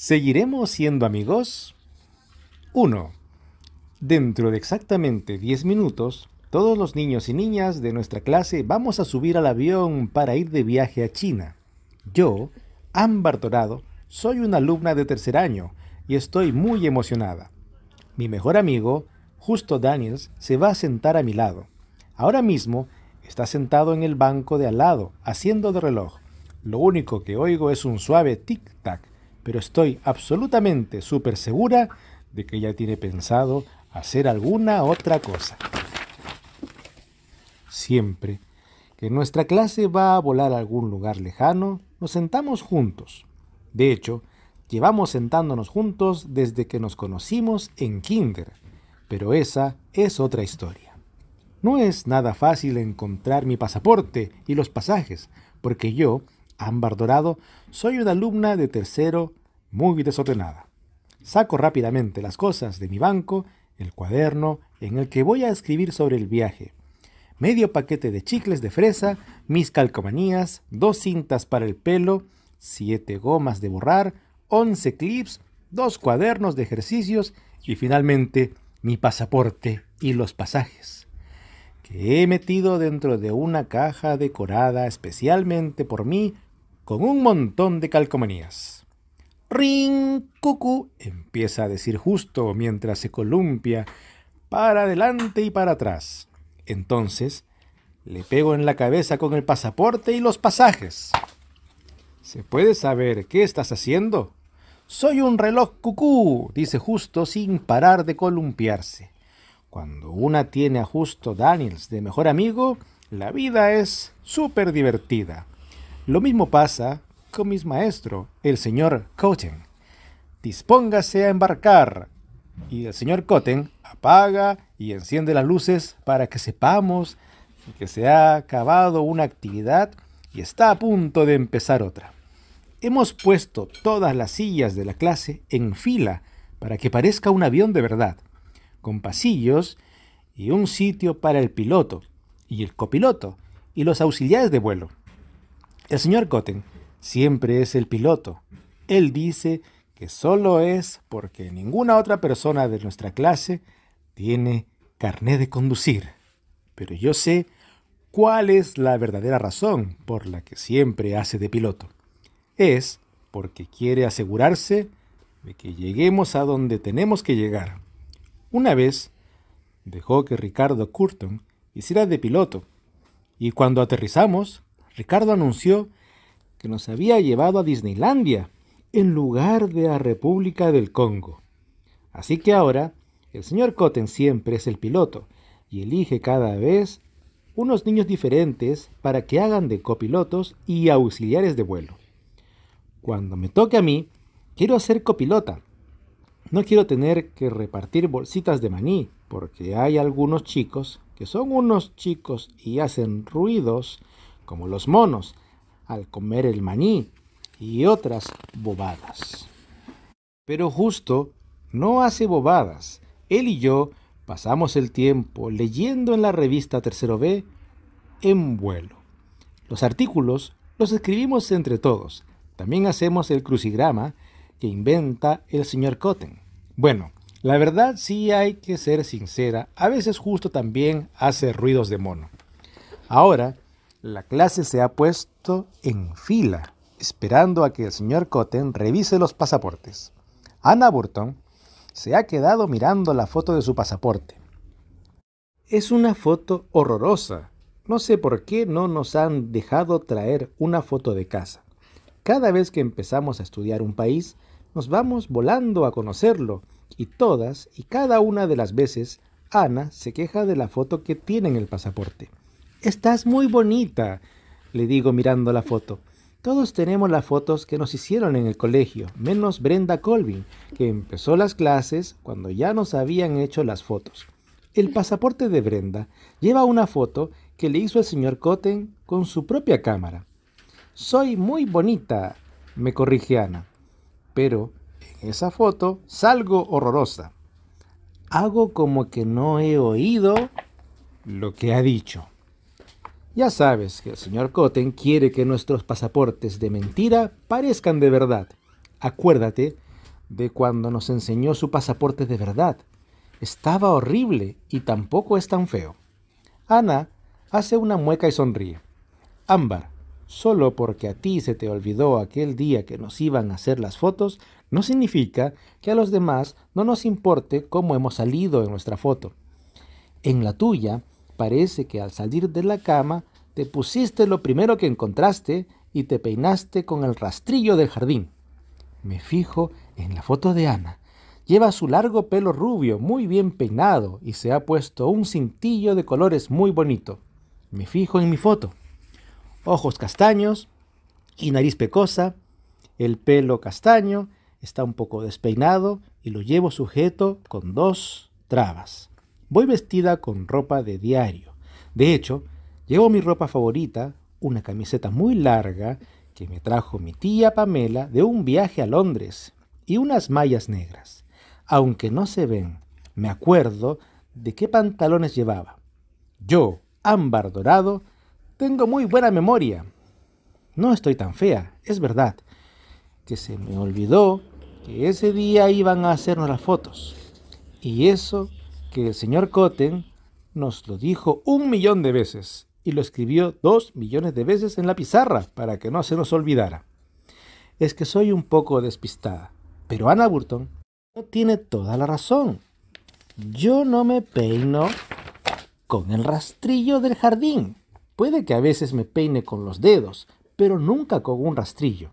¿Seguiremos siendo amigos? 1. Dentro de exactamente 10 minutos, todos los niños y niñas de nuestra clase vamos a subir al avión para ir de viaje a China. Yo, Amber Dorado, soy una alumna de tercer año y estoy muy emocionada. Mi mejor amigo, Justo Daniels, se va a sentar a mi lado. Ahora mismo está sentado en el banco de al lado, haciendo de reloj. Lo único que oigo es un suave tic-tac pero estoy absolutamente súper segura de que ella tiene pensado hacer alguna otra cosa. Siempre que nuestra clase va a volar a algún lugar lejano, nos sentamos juntos. De hecho, llevamos sentándonos juntos desde que nos conocimos en Kinder, pero esa es otra historia. No es nada fácil encontrar mi pasaporte y los pasajes, porque yo, Ámbar Dorado, soy una alumna de tercero muy desordenada. Saco rápidamente las cosas de mi banco, el cuaderno en el que voy a escribir sobre el viaje, medio paquete de chicles de fresa, mis calcomanías, dos cintas para el pelo, siete gomas de borrar, once clips, dos cuadernos de ejercicios y finalmente mi pasaporte y los pasajes, que he metido dentro de una caja decorada especialmente por mí con un montón de calcomanías. Ring ¡Cucú! empieza a decir justo mientras se columpia para adelante y para atrás. Entonces, le pego en la cabeza con el pasaporte y los pasajes. ¿Se puede saber qué estás haciendo? Soy un reloj cucú, dice Justo sin parar de columpiarse. Cuando una tiene a Justo Daniels de mejor amigo, la vida es súper divertida. Lo mismo pasa con mi maestro, el señor Cotten. Dispóngase a embarcar. Y el señor Cotten apaga y enciende las luces para que sepamos que se ha acabado una actividad y está a punto de empezar otra. Hemos puesto todas las sillas de la clase en fila para que parezca un avión de verdad, con pasillos y un sitio para el piloto y el copiloto y los auxiliares de vuelo. El señor Cotton siempre es el piloto. Él dice que solo es porque ninguna otra persona de nuestra clase tiene carné de conducir. Pero yo sé cuál es la verdadera razón por la que siempre hace de piloto. Es porque quiere asegurarse de que lleguemos a donde tenemos que llegar. Una vez dejó que Ricardo Curtin hiciera de piloto, y cuando aterrizamos, Ricardo anunció que nos había llevado a Disneylandia en lugar de a República del Congo. Así que ahora el señor Cotten siempre es el piloto y elige cada vez unos niños diferentes para que hagan de copilotos y auxiliares de vuelo. Cuando me toque a mí, quiero hacer copilota. No quiero tener que repartir bolsitas de maní, porque hay algunos chicos que son unos chicos y hacen ruidos como los monos, al comer el maní y otras bobadas. Pero justo no hace bobadas. Él y yo pasamos el tiempo leyendo en la revista Tercero B en vuelo. Los artículos los escribimos entre todos. También hacemos el crucigrama que inventa el señor Cotten. Bueno, la verdad sí hay que ser sincera. A veces justo también hace ruidos de mono. Ahora, la clase se ha puesto en fila, esperando a que el señor Cotten revise los pasaportes. Ana Burton se ha quedado mirando la foto de su pasaporte. Es una foto horrorosa. No sé por qué no nos han dejado traer una foto de casa. Cada vez que empezamos a estudiar un país, nos vamos volando a conocerlo, y todas y cada una de las veces Ana se queja de la foto que tiene en el pasaporte. Estás muy bonita, le digo mirando la foto. Todos tenemos las fotos que nos hicieron en el colegio, menos Brenda Colvin, que empezó las clases cuando ya nos habían hecho las fotos. El pasaporte de Brenda lleva una foto que le hizo el señor Cotten con su propia cámara. Soy muy bonita, me corrige Ana, pero en esa foto salgo horrorosa. Hago como que no he oído lo que ha dicho. Ya sabes que el señor Cotten quiere que nuestros pasaportes de mentira parezcan de verdad. Acuérdate de cuando nos enseñó su pasaporte de verdad. Estaba horrible y tampoco es tan feo. Ana hace una mueca y sonríe. Ámbar, solo porque a ti se te olvidó aquel día que nos iban a hacer las fotos, no significa que a los demás no nos importe cómo hemos salido en nuestra foto. En la tuya, Parece que al salir de la cama te pusiste lo primero que encontraste y te peinaste con el rastrillo del jardín. Me fijo en la foto de Ana. Lleva su largo pelo rubio, muy bien peinado, y se ha puesto un cintillo de colores muy bonito. Me fijo en mi foto. Ojos castaños y nariz pecosa, el pelo castaño, está un poco despeinado y lo llevo sujeto con dos trabas. Voy vestida con ropa de diario. De hecho, llevo mi ropa favorita, una camiseta muy larga que me trajo mi tía Pamela de un viaje a Londres y unas mallas negras. Aunque no se ven, me acuerdo de qué pantalones llevaba. Yo, ámbar dorado, tengo muy buena memoria. No estoy tan fea, es verdad, que se me olvidó que ese día iban a hacernos las fotos. Y eso que el señor Cotten nos lo dijo un millón de veces y lo escribió dos millones de veces en la pizarra para que no se nos olvidara. Es que soy un poco despistada, pero Ana Burton no tiene toda la razón. Yo no me peino con el rastrillo del jardín. Puede que a veces me peine con los dedos, pero nunca con un rastrillo.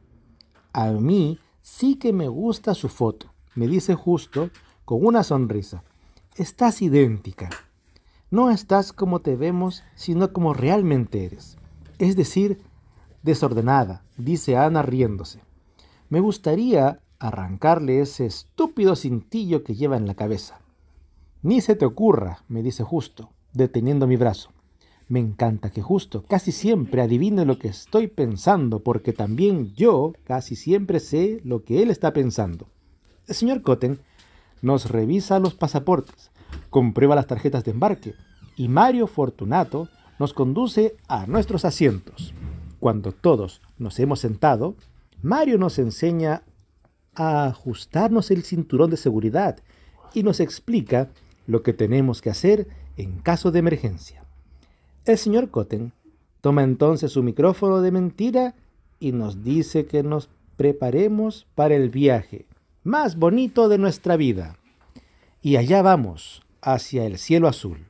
A mí sí que me gusta su foto, me dice justo con una sonrisa estás idéntica. No estás como te vemos, sino como realmente eres. Es decir, desordenada, dice Ana riéndose. Me gustaría arrancarle ese estúpido cintillo que lleva en la cabeza. Ni se te ocurra, me dice justo, deteniendo mi brazo. Me encanta que justo casi siempre adivine lo que estoy pensando, porque también yo casi siempre sé lo que él está pensando. El señor Cotten nos revisa los pasaportes, comprueba las tarjetas de embarque y Mario Fortunato nos conduce a nuestros asientos. Cuando todos nos hemos sentado, Mario nos enseña a ajustarnos el cinturón de seguridad y nos explica lo que tenemos que hacer en caso de emergencia. El señor Cotten toma entonces su micrófono de mentira y nos dice que nos preparemos para el viaje más bonito de nuestra vida. Y allá vamos, hacia el cielo azul.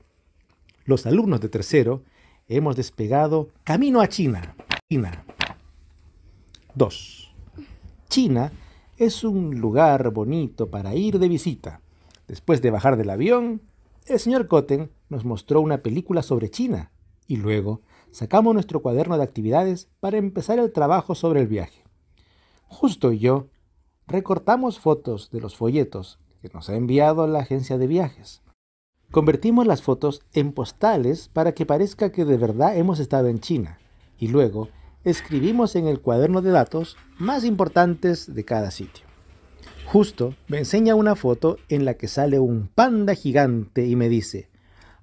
Los alumnos de tercero hemos despegado camino a China. China. 2. China es un lugar bonito para ir de visita. Después de bajar del avión, el señor Cotten nos mostró una película sobre China y luego sacamos nuestro cuaderno de actividades para empezar el trabajo sobre el viaje. Justo yo recortamos fotos de los folletos que nos ha enviado la agencia de viajes. Convertimos las fotos en postales para que parezca que de verdad hemos estado en China y luego escribimos en el cuaderno de datos más importantes de cada sitio. Justo me enseña una foto en la que sale un panda gigante y me dice,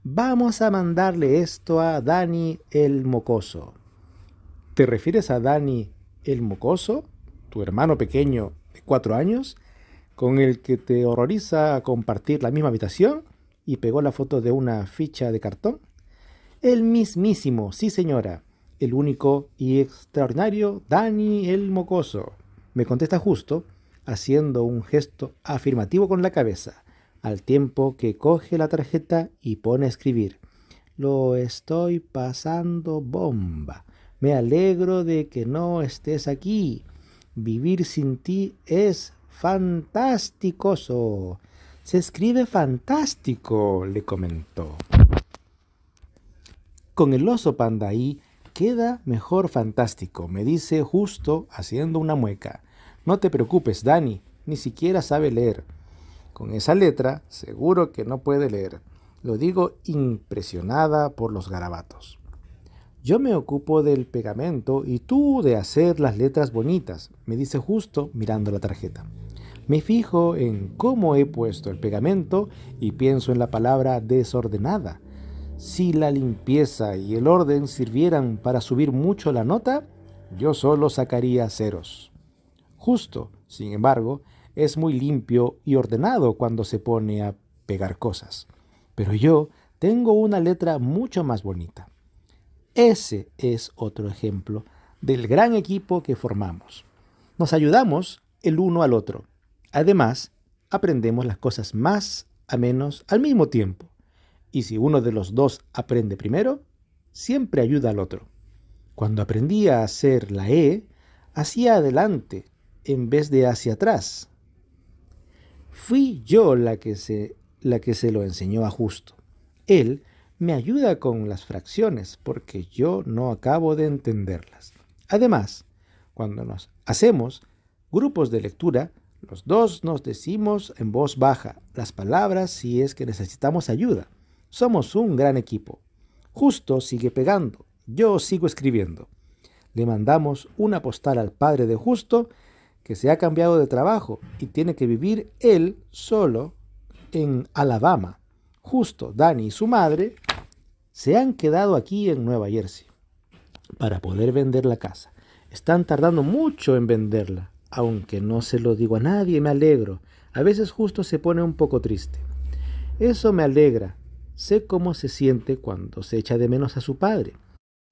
vamos a mandarle esto a Dani el Mocoso. ¿Te refieres a Dani el Mocoso? ¿Tu hermano pequeño cuatro años con el que te horroriza compartir la misma habitación y pegó la foto de una ficha de cartón? El mismísimo, sí señora, el único y extraordinario Dani el Mocoso. Me contesta justo, haciendo un gesto afirmativo con la cabeza, al tiempo que coge la tarjeta y pone a escribir. Lo estoy pasando bomba. Me alegro de que no estés aquí. Vivir sin ti es fantástico. Se escribe fantástico, le comentó. Con el oso pandaí queda mejor fantástico, me dice justo haciendo una mueca. No te preocupes, Dani, ni siquiera sabe leer. Con esa letra seguro que no puede leer. Lo digo impresionada por los garabatos. Yo me ocupo del pegamento y tú de hacer las letras bonitas, me dice justo mirando la tarjeta. Me fijo en cómo he puesto el pegamento y pienso en la palabra desordenada. Si la limpieza y el orden sirvieran para subir mucho la nota, yo solo sacaría ceros. Justo, sin embargo, es muy limpio y ordenado cuando se pone a pegar cosas. Pero yo tengo una letra mucho más bonita. Ese es otro ejemplo del gran equipo que formamos. Nos ayudamos el uno al otro. Además, aprendemos las cosas más a menos al mismo tiempo. Y si uno de los dos aprende primero, siempre ayuda al otro. Cuando aprendí a hacer la E, hacía adelante en vez de hacia atrás. Fui yo la que se, la que se lo enseñó a Justo. Él me ayuda con las fracciones porque yo no acabo de entenderlas. Además, cuando nos hacemos grupos de lectura, los dos nos decimos en voz baja las palabras si es que necesitamos ayuda. Somos un gran equipo. Justo sigue pegando, yo sigo escribiendo. Le mandamos una postal al padre de Justo que se ha cambiado de trabajo y tiene que vivir él solo en Alabama. Justo, Dani y su madre se han quedado aquí en Nueva Jersey para poder vender la casa. Están tardando mucho en venderla, aunque no se lo digo a nadie, me alegro. A veces justo se pone un poco triste. Eso me alegra. Sé cómo se siente cuando se echa de menos a su padre.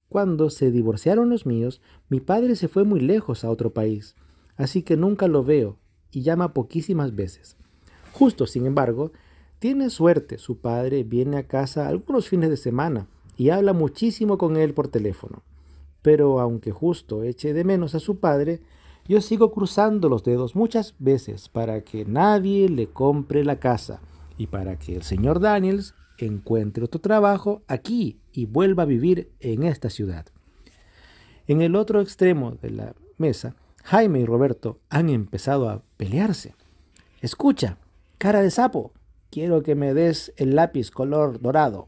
Cuando se divorciaron los míos, mi padre se fue muy lejos a otro país, así que nunca lo veo y llama poquísimas veces. Justo, sin embargo, tiene suerte, su padre viene a casa algunos fines de semana y habla muchísimo con él por teléfono. Pero aunque justo eche de menos a su padre, yo sigo cruzando los dedos muchas veces para que nadie le compre la casa y para que el señor Daniels encuentre otro trabajo aquí y vuelva a vivir en esta ciudad. En el otro extremo de la mesa, Jaime y Roberto han empezado a pelearse. Escucha, cara de sapo, Quiero que me des el lápiz color dorado,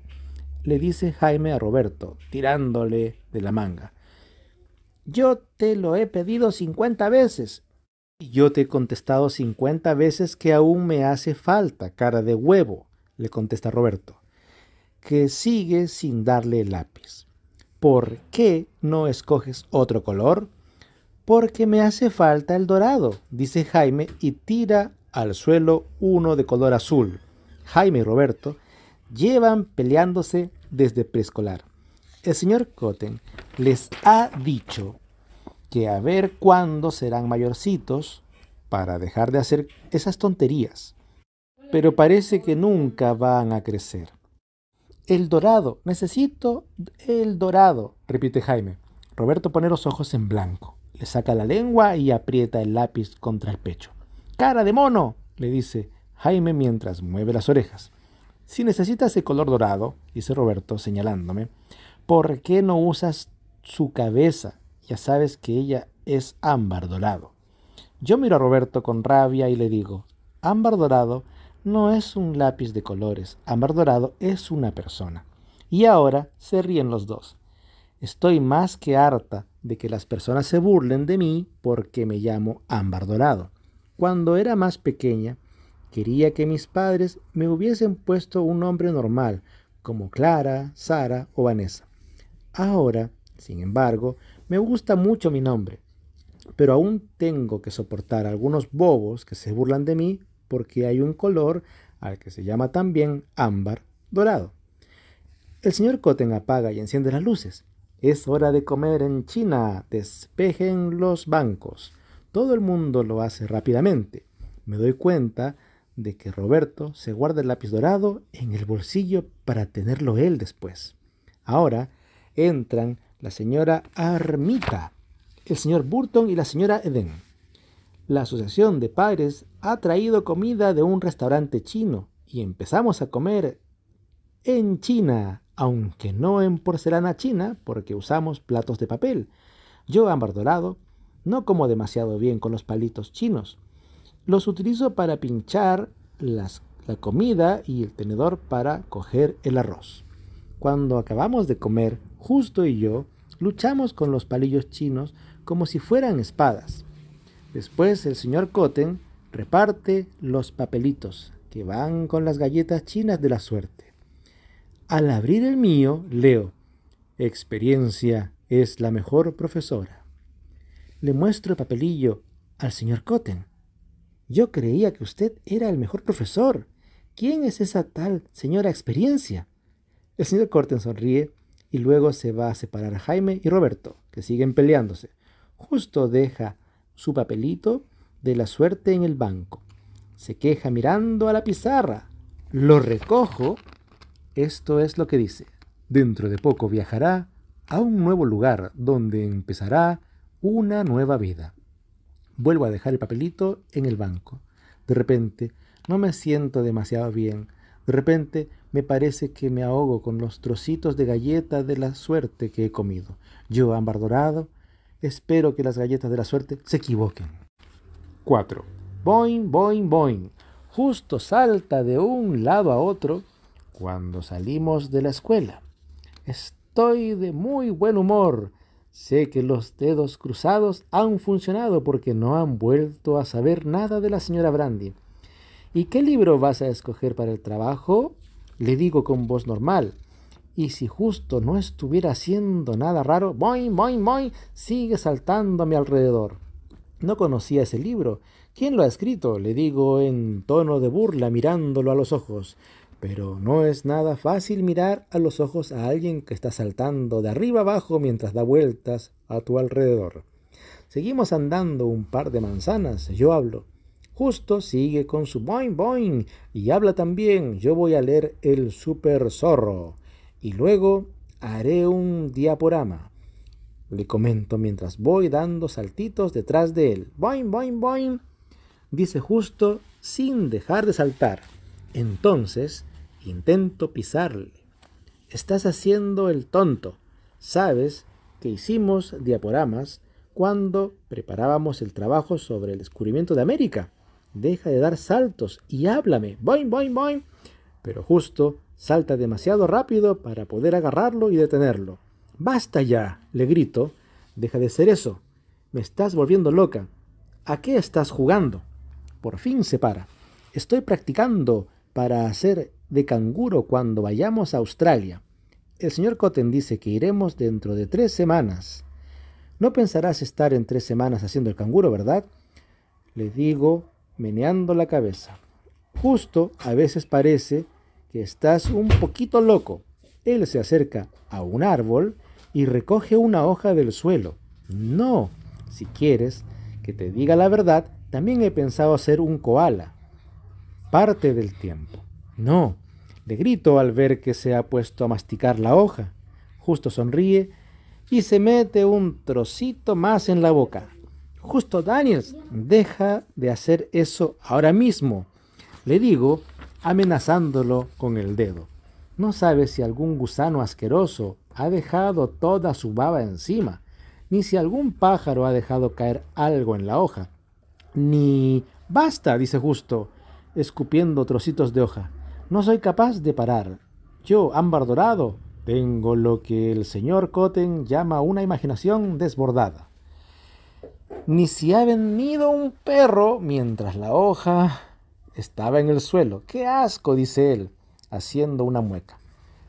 le dice Jaime a Roberto, tirándole de la manga. Yo te lo he pedido cincuenta veces. Y yo te he contestado cincuenta veces que aún me hace falta, cara de huevo, le contesta Roberto, que sigue sin darle el lápiz. ¿Por qué no escoges otro color? Porque me hace falta el dorado, dice Jaime y tira al suelo uno de color azul. Jaime y Roberto, llevan peleándose desde preescolar. El señor Cotten les ha dicho que a ver cuándo serán mayorcitos para dejar de hacer esas tonterías. Pero parece que nunca van a crecer. El dorado, necesito el dorado, repite Jaime. Roberto pone los ojos en blanco, le saca la lengua y aprieta el lápiz contra el pecho. ¡Cara de mono! le dice Jaime mientras mueve las orejas. Si necesitas ese color dorado, dice Roberto señalándome, ¿por qué no usas su cabeza? Ya sabes que ella es ámbar dorado. Yo miro a Roberto con rabia y le digo, ámbar dorado no es un lápiz de colores, ámbar dorado es una persona. Y ahora se ríen los dos. Estoy más que harta de que las personas se burlen de mí porque me llamo ámbar dorado. Cuando era más pequeña, Quería que mis padres me hubiesen puesto un nombre normal, como Clara, Sara o Vanessa. Ahora, sin embargo, me gusta mucho mi nombre, pero aún tengo que soportar algunos bobos que se burlan de mí porque hay un color al que se llama también ámbar dorado. El señor Cotten apaga y enciende las luces. Es hora de comer en China. Despejen los bancos. Todo el mundo lo hace rápidamente. Me doy cuenta de que Roberto se guarde el lápiz dorado en el bolsillo para tenerlo él después. Ahora entran la señora Armita, el señor Burton y la señora Eden. La asociación de padres ha traído comida de un restaurante chino y empezamos a comer en China, aunque no en porcelana china porque usamos platos de papel. Yo, ámbar dorado, no como demasiado bien con los palitos chinos, los utilizo para pinchar la comida y el tenedor para coger el arroz. Cuando acabamos de comer, Justo y yo luchamos con los palillos chinos como si fueran espadas. Después el señor Cotten reparte los papelitos que van con las galletas chinas de la suerte. Al abrir el mío, leo, experiencia es la mejor profesora. Le muestro el papelillo al señor Cotten. Yo creía que usted era el mejor profesor. ¿Quién es esa tal señora experiencia? El señor Corten sonríe y luego se va a separar a Jaime y Roberto, que siguen peleándose. Justo deja su papelito de la suerte en el banco. Se queja mirando a la pizarra. Lo recojo. Esto es lo que dice. Dentro de poco viajará a un nuevo lugar donde empezará una nueva vida. Vuelvo a dejar el papelito en el banco. De repente, no me siento demasiado bien. De repente, me parece que me ahogo con los trocitos de galleta de la suerte que he comido. Yo, ámbar dorado, espero que las galletas de la suerte se equivoquen. 4. Boing, boing, boing. Justo salta de un lado a otro cuando salimos de la escuela. Estoy de muy buen humor Sé que los dedos cruzados han funcionado porque no han vuelto a saber nada de la señora Brandy. ¿Y qué libro vas a escoger para el trabajo? Le digo con voz normal. Y si justo no estuviera haciendo nada raro, boing, boing, boing, sigue saltando a mi alrededor. No conocía ese libro. ¿Quién lo ha escrito? Le digo en tono de burla mirándolo a los ojos. Pero no es nada fácil mirar a los ojos a alguien que está saltando de arriba abajo mientras da vueltas a tu alrededor. Seguimos andando un par de manzanas, yo hablo. Justo sigue con su boing boing y habla también. Yo voy a leer El Super Zorro y luego haré un diaporama. Le comento mientras voy dando saltitos detrás de él. Boing boing boing, dice justo sin dejar de saltar. Entonces, Intento pisarle. Estás haciendo el tonto. Sabes que hicimos diaporamas cuando preparábamos el trabajo sobre el descubrimiento de América. Deja de dar saltos y háblame. Voy, voy, voy. Pero justo salta demasiado rápido para poder agarrarlo y detenerlo. Basta ya, le grito. Deja de ser eso. Me estás volviendo loca. ¿A qué estás jugando? Por fin se para. Estoy practicando para hacer de canguro cuando vayamos a Australia. El señor Cotten dice que iremos dentro de tres semanas. No pensarás estar en tres semanas haciendo el canguro, ¿verdad? Le digo, meneando la cabeza. Justo a veces parece que estás un poquito loco. Él se acerca a un árbol y recoge una hoja del suelo. No, si quieres que te diga la verdad, también he pensado hacer un koala. Parte del tiempo. No, de grito al ver que se ha puesto a masticar la hoja. Justo sonríe y se mete un trocito más en la boca. Justo Daniels, deja de hacer eso ahora mismo. Le digo, amenazándolo con el dedo. No sabe si algún gusano asqueroso ha dejado toda su baba encima, ni si algún pájaro ha dejado caer algo en la hoja. Ni... Basta, dice justo, escupiendo trocitos de hoja. No soy capaz de parar. Yo, ámbar dorado, tengo lo que el señor Cotten llama una imaginación desbordada. Ni si ha venido un perro mientras la hoja estaba en el suelo. ¡Qué asco! dice él, haciendo una mueca.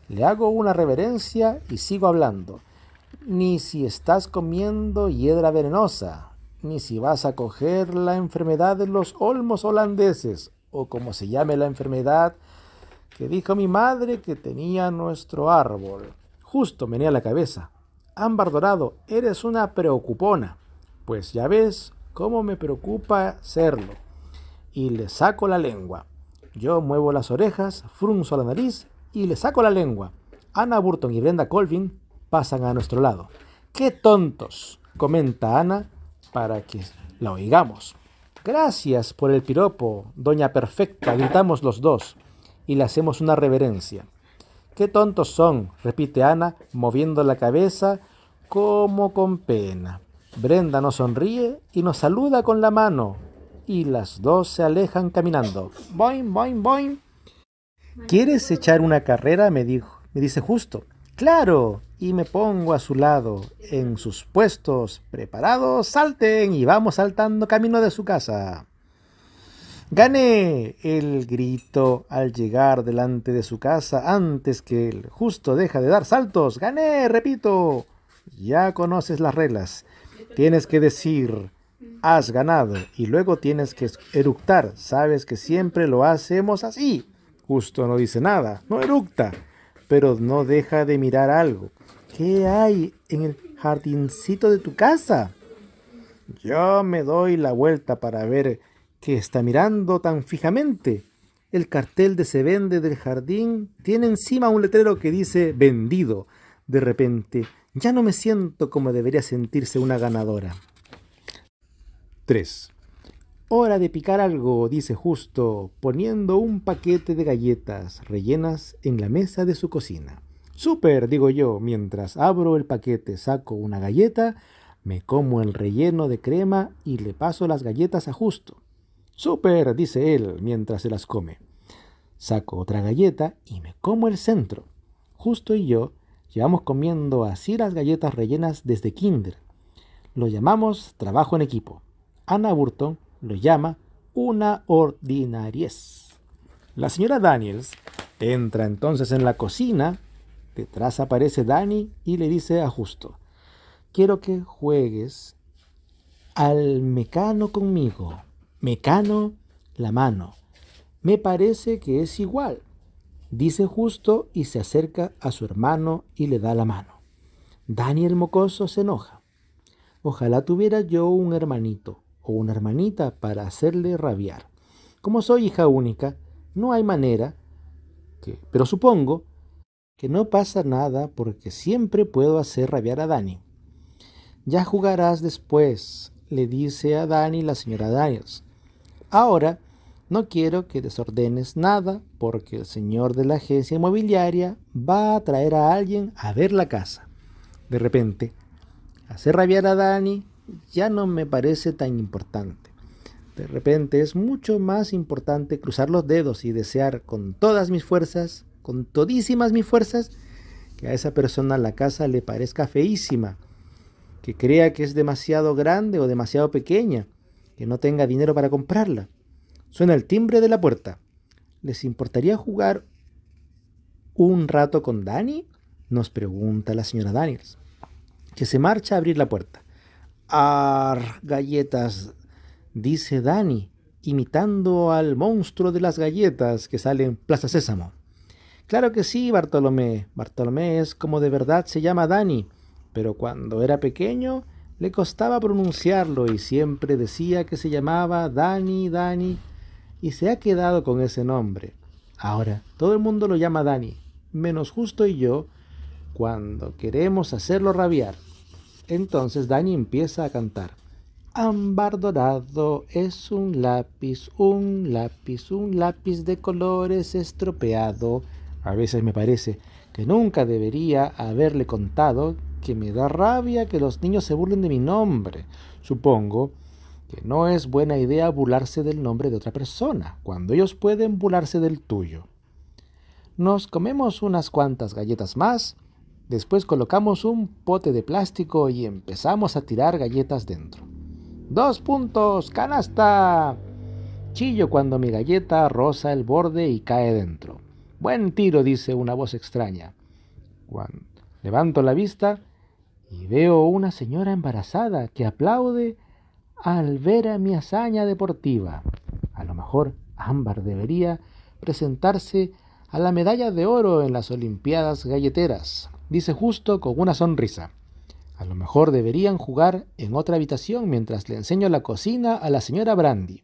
Le hago una reverencia y sigo hablando. Ni si estás comiendo hiedra venenosa, ni si vas a coger la enfermedad de los olmos holandeses, o como se llame la enfermedad que dijo mi madre que tenía nuestro árbol. Justo me a la cabeza. Ámbar Dorado, eres una preocupona. Pues ya ves cómo me preocupa serlo. Y le saco la lengua. Yo muevo las orejas, frunzo la nariz y le saco la lengua. Ana Burton y Brenda Colvin pasan a nuestro lado. ¡Qué tontos! comenta Ana para que la oigamos. Gracias por el piropo, doña perfecta, gritamos los dos y le hacemos una reverencia. ¡Qué tontos son! repite Ana, moviendo la cabeza como con pena. Brenda nos sonríe y nos saluda con la mano. Y las dos se alejan caminando. Boing, boing, boing. ¿Quieres echar una carrera? me dijo. Me dice justo. Claro. Y me pongo a su lado. En sus puestos. Preparados, salten y vamos saltando camino de su casa. Gané el grito al llegar delante de su casa antes que el justo deja de dar saltos. Gané, repito. Ya conoces las reglas. Tienes que decir, has ganado, y luego tienes que eructar. Sabes que siempre lo hacemos así. Justo no dice nada, no eructa, pero no deja de mirar algo. ¿Qué hay en el jardincito de tu casa? Yo me doy la vuelta para ver que está mirando tan fijamente. El cartel de se vende del jardín tiene encima un letrero que dice vendido. De repente, ya no me siento como debería sentirse una ganadora. 3. Hora de picar algo, dice justo, poniendo un paquete de galletas rellenas en la mesa de su cocina. Súper, digo yo, mientras abro el paquete, saco una galleta, me como el relleno de crema y le paso las galletas a justo. Súper, dice él mientras se las come. Saco otra galleta y me como el centro. Justo y yo llevamos comiendo así las galletas rellenas desde kinder. Lo llamamos trabajo en equipo. Ana Burton lo llama una ordinariez. La señora Daniels entra entonces en la cocina. Detrás aparece Dani y le dice a Justo, quiero que juegues al mecano conmigo. Mecano, la mano. Me parece que es igual, dice justo y se acerca a su hermano y le da la mano. Daniel Mocoso se enoja. Ojalá tuviera yo un hermanito o una hermanita para hacerle rabiar. Como soy hija única, no hay manera que... Pero supongo que no pasa nada porque siempre puedo hacer rabiar a Dani. Ya jugarás después, le dice a Dani la señora Daniels. Ahora, no quiero que desordenes nada porque el señor de la agencia inmobiliaria va a traer a alguien a ver la casa. De repente, hacer rabiar a Dani ya no me parece tan importante. De repente es mucho más importante cruzar los dedos y desear con todas mis fuerzas, con todísimas mis fuerzas, que a esa persona la casa le parezca feísima, que crea que es demasiado grande o demasiado pequeña, que no tenga dinero para comprarla. Suena el timbre de la puerta. ¿Les importaría jugar un rato con Dani? Nos pregunta la señora Daniels, que se marcha a abrir la puerta. Ar galletas, dice Dani, imitando al monstruo de las galletas que sale en Plaza Sésamo. Claro que sí, Bartolomé. Bartolomé es como de verdad se llama Dani, pero cuando era pequeño le costaba pronunciarlo y siempre decía que se llamaba Dani, Dani, y se ha quedado con ese nombre. Ahora, todo el mundo lo llama Dani, menos justo y yo, cuando queremos hacerlo rabiar. Entonces Dani empieza a cantar. Ámbar dorado es un lápiz, un lápiz, un lápiz de colores estropeado. A veces me parece que nunca debería haberle contado que me da rabia que los niños se burlen de mi nombre. Supongo que no es buena idea burlarse del nombre de otra persona, cuando ellos pueden burlarse del tuyo. Nos comemos unas cuantas galletas más, después colocamos un pote de plástico y empezamos a tirar galletas dentro. ¡Dos puntos! ¡Canasta! Chillo cuando mi galleta roza el borde y cae dentro. Buen tiro, dice una voz extraña. levanto la vista, y veo una señora embarazada que aplaude al ver a mi hazaña deportiva. A lo mejor Ámbar debería presentarse a la medalla de oro en las Olimpiadas Galleteras, dice justo con una sonrisa. A lo mejor deberían jugar en otra habitación mientras le enseño la cocina a la señora Brandy.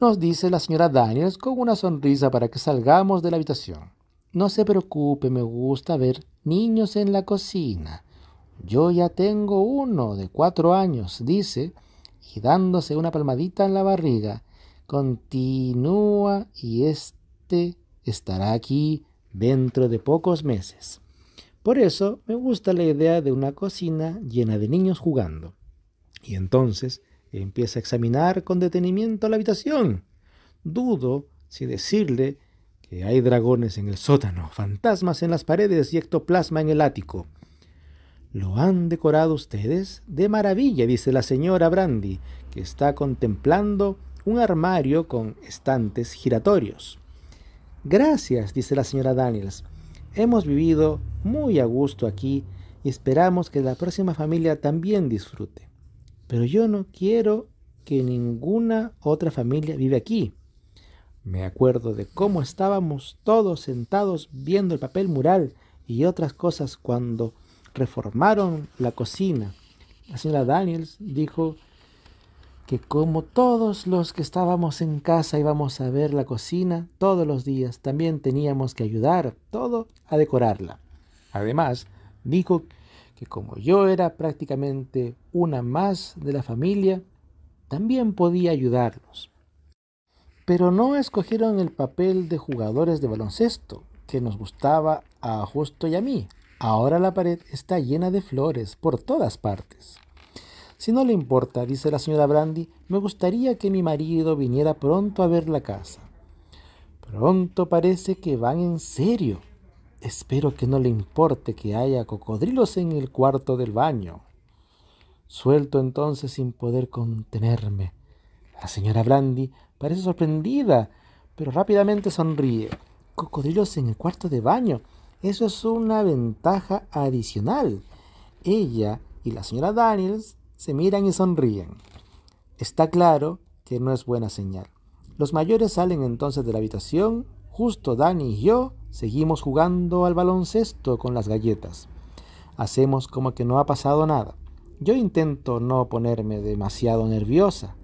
Nos dice la señora Daniels con una sonrisa para que salgamos de la habitación. No se preocupe, me gusta ver niños en la cocina. Yo ya tengo uno de cuatro años, dice, y dándose una palmadita en la barriga, continúa y este estará aquí dentro de pocos meses. Por eso me gusta la idea de una cocina llena de niños jugando. Y entonces empieza a examinar con detenimiento la habitación. Dudo si decirle que hay dragones en el sótano, fantasmas en las paredes y ectoplasma en el ático. Lo han decorado ustedes de maravilla, dice la señora Brandy, que está contemplando un armario con estantes giratorios. Gracias, dice la señora Daniels. Hemos vivido muy a gusto aquí y esperamos que la próxima familia también disfrute. Pero yo no quiero que ninguna otra familia vive aquí. Me acuerdo de cómo estábamos todos sentados viendo el papel mural y otras cosas cuando reformaron la cocina. La señora Daniels dijo que como todos los que estábamos en casa íbamos a ver la cocina todos los días, también teníamos que ayudar todo a decorarla. Además, dijo que como yo era prácticamente una más de la familia, también podía ayudarlos. Pero no escogieron el papel de jugadores de baloncesto que nos gustaba a Justo y a mí. Ahora la pared está llena de flores por todas partes. Si no le importa, dice la señora Brandy, me gustaría que mi marido viniera pronto a ver la casa. Pronto parece que van en serio. Espero que no le importe que haya cocodrilos en el cuarto del baño. Suelto entonces sin poder contenerme. La señora Brandy parece sorprendida, pero rápidamente sonríe. Cocodrilos en el cuarto de baño. Eso es una ventaja adicional. Ella y la señora Daniels se miran y sonríen. Está claro que no es buena señal. Los mayores salen entonces de la habitación. Justo Dani y yo seguimos jugando al baloncesto con las galletas. Hacemos como que no ha pasado nada. Yo intento no ponerme demasiado nerviosa.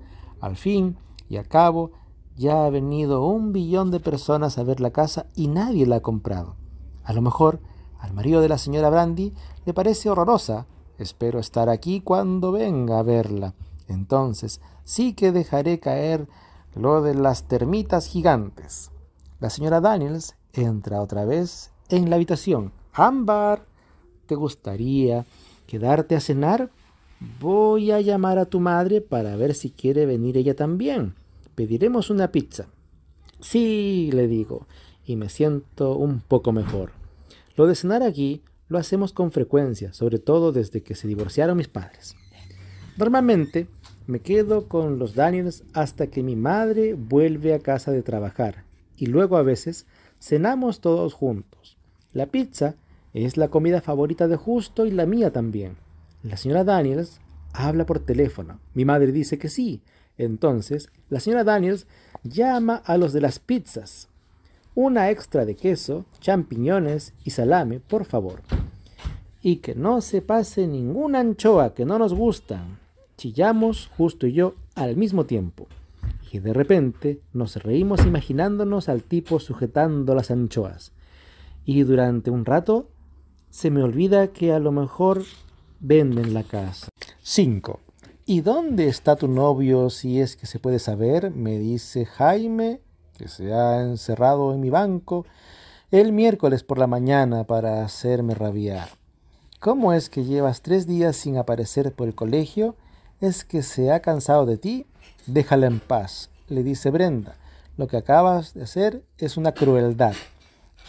Al fin y al cabo, ya ha venido un billón de personas a ver la casa y nadie la ha comprado. A lo mejor al marido de la señora Brandy le parece horrorosa. Espero estar aquí cuando venga a verla. Entonces sí que dejaré caer lo de las termitas gigantes. La señora Daniels entra otra vez en la habitación. Ámbar, ¿te gustaría quedarte a cenar? Voy a llamar a tu madre para ver si quiere venir ella también. Pediremos una pizza. Sí, le digo, y me siento un poco mejor. Lo de cenar aquí lo hacemos con frecuencia, sobre todo desde que se divorciaron mis padres. Normalmente me quedo con los Daniels hasta que mi madre vuelve a casa de trabajar y luego a veces cenamos todos juntos. La pizza es la comida favorita de Justo y la mía también. La señora Daniels habla por teléfono. Mi madre dice que sí. Entonces, la señora Daniels llama a los de las pizzas una extra de queso, champiñones y salame, por favor. Y que no se pase ninguna anchoa que no nos gusta. Chillamos, justo y yo, al mismo tiempo. Y de repente nos reímos imaginándonos al tipo sujetando las anchoas. Y durante un rato se me olvida que a lo mejor venden la casa. 5. ¿Y dónde está tu novio si es que se puede saber? Me dice Jaime se ha encerrado en mi banco el miércoles por la mañana para hacerme rabiar. ¿Cómo es que llevas tres días sin aparecer por el colegio? ¿Es que se ha cansado de ti? Déjala en paz, le dice Brenda. Lo que acabas de hacer es una crueldad.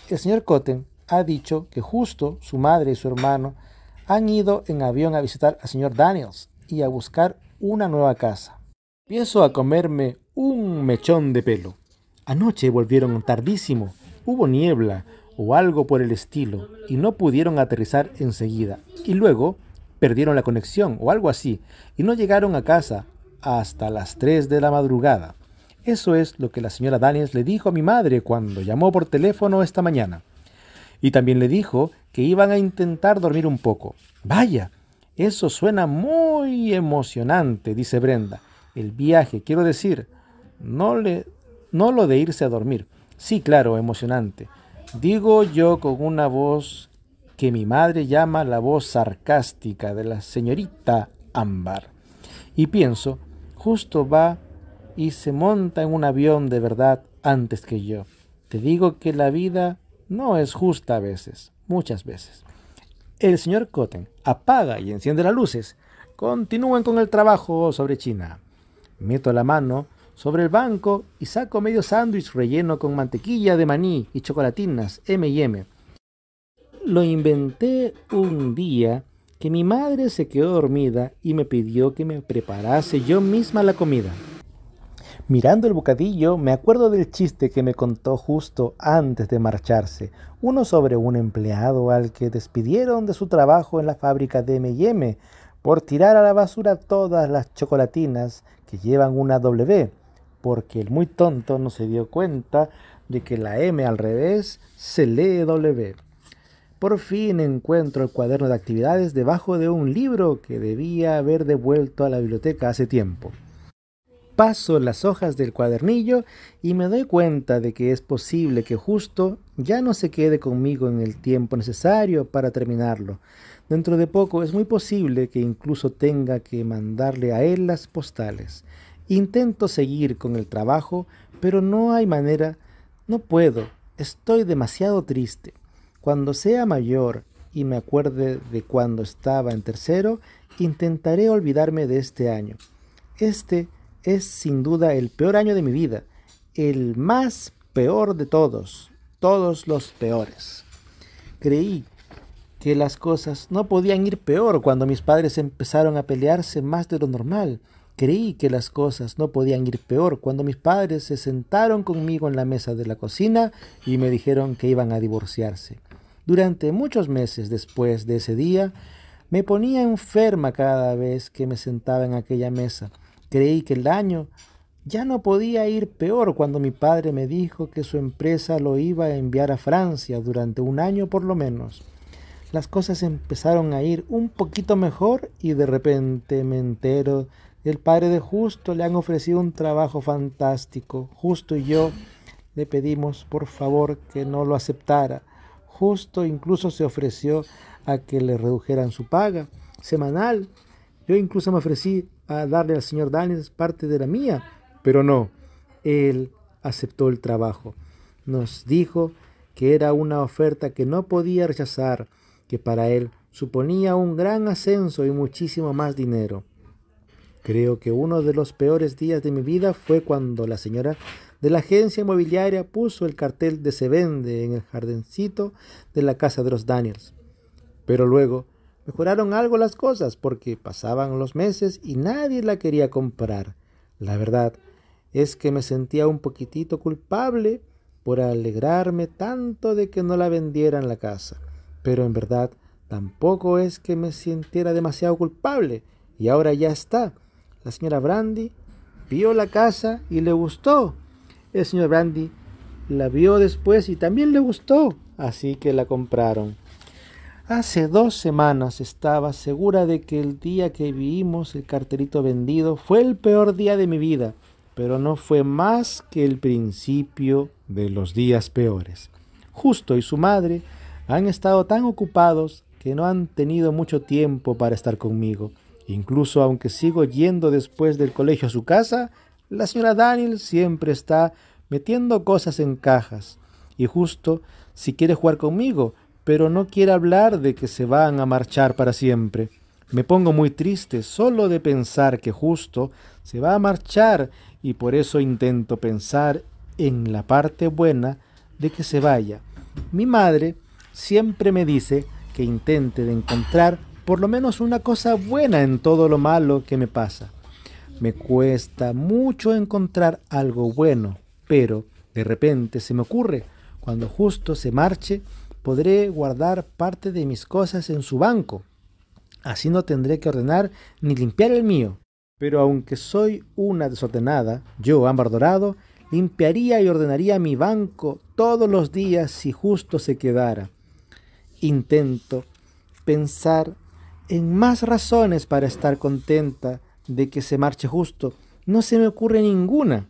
El señor Cotten ha dicho que justo su madre y su hermano han ido en avión a visitar al señor Daniels y a buscar una nueva casa. Pienso a comerme un mechón de pelo. Anoche volvieron tardísimo, hubo niebla o algo por el estilo, y no pudieron aterrizar enseguida. Y luego perdieron la conexión o algo así, y no llegaron a casa hasta las 3 de la madrugada. Eso es lo que la señora Daniels le dijo a mi madre cuando llamó por teléfono esta mañana. Y también le dijo que iban a intentar dormir un poco. Vaya, eso suena muy emocionante, dice Brenda. El viaje, quiero decir, no le no lo de irse a dormir. Sí, claro, emocionante. Digo yo con una voz que mi madre llama la voz sarcástica de la señorita Ámbar. Y pienso, justo va y se monta en un avión de verdad antes que yo. Te digo que la vida no es justa a veces, muchas veces. El señor Cotten apaga y enciende las luces. Continúen con el trabajo sobre China. Meto la mano sobre el banco y saco medio sándwich relleno con mantequilla de maní y chocolatinas M&M. Lo inventé un día que mi madre se quedó dormida y me pidió que me preparase yo misma la comida. Mirando el bocadillo, me acuerdo del chiste que me contó justo antes de marcharse, uno sobre un empleado al que despidieron de su trabajo en la fábrica de M&M por tirar a la basura todas las chocolatinas que llevan una W porque el muy tonto no se dio cuenta de que la M al revés se lee W. Por fin encuentro el cuaderno de actividades debajo de un libro que debía haber devuelto a la biblioteca hace tiempo. Paso las hojas del cuadernillo y me doy cuenta de que es posible que justo ya no se quede conmigo en el tiempo necesario para terminarlo. Dentro de poco es muy posible que incluso tenga que mandarle a él las postales. Intento seguir con el trabajo, pero no hay manera, no puedo, estoy demasiado triste. Cuando sea mayor y me acuerde de cuando estaba en tercero, intentaré olvidarme de este año. Este es sin duda el peor año de mi vida, el más peor de todos, todos los peores. Creí que las cosas no podían ir peor cuando mis padres empezaron a pelearse más de lo normal Creí que las cosas no podían ir peor cuando mis padres se sentaron conmigo en la mesa de la cocina y me dijeron que iban a divorciarse. Durante muchos meses después de ese día, me ponía enferma cada vez que me sentaba en aquella mesa. Creí que el año ya no podía ir peor cuando mi padre me dijo que su empresa lo iba a enviar a Francia durante un año por lo menos. Las cosas empezaron a ir un poquito mejor y de repente me entero el Padre de Justo le han ofrecido un trabajo fantástico. Justo y yo le pedimos por favor que no lo aceptara. Justo incluso se ofreció a que le redujeran su paga semanal. Yo incluso me ofrecí a darle al señor Daniels parte de la mía, pero no, él aceptó el trabajo. Nos dijo que era una oferta que no podía rechazar, que para él suponía un gran ascenso y muchísimo más dinero. Creo que uno de los peores días de mi vida fue cuando la señora de la agencia inmobiliaria puso el cartel de se vende en el jardincito de la casa de los Daniels. Pero luego mejoraron algo las cosas porque pasaban los meses y nadie la quería comprar. La verdad es que me sentía un poquitito culpable por alegrarme tanto de que no la vendieran la casa. Pero en verdad tampoco es que me sintiera demasiado culpable y ahora ya está la señora Brandy vio la casa y le gustó. El señor Brandy la vio después y también le gustó, así que la compraron. Hace dos semanas estaba segura de que el día que vimos el carterito vendido fue el peor día de mi vida, pero no fue más que el principio de los días peores. Justo y su madre han estado tan ocupados que no han tenido mucho tiempo para estar conmigo. Incluso aunque sigo yendo después del colegio a su casa, la señora Daniel siempre está metiendo cosas en cajas. Y justo si quiere jugar conmigo, pero no quiere hablar de que se van a marchar para siempre. Me pongo muy triste solo de pensar que justo se va a marchar y por eso intento pensar en la parte buena de que se vaya. Mi madre siempre me dice que intente de encontrar por lo menos una cosa buena en todo lo malo que me pasa. Me cuesta mucho encontrar algo bueno, pero de repente se me ocurre, cuando justo se marche, podré guardar parte de mis cosas en su banco. Así no tendré que ordenar ni limpiar el mío. Pero aunque soy una desordenada, yo, ámbar dorado, limpiaría y ordenaría mi banco todos los días si justo se quedara. Intento pensar en más razones para estar contenta de que se marche justo. No se me ocurre ninguna.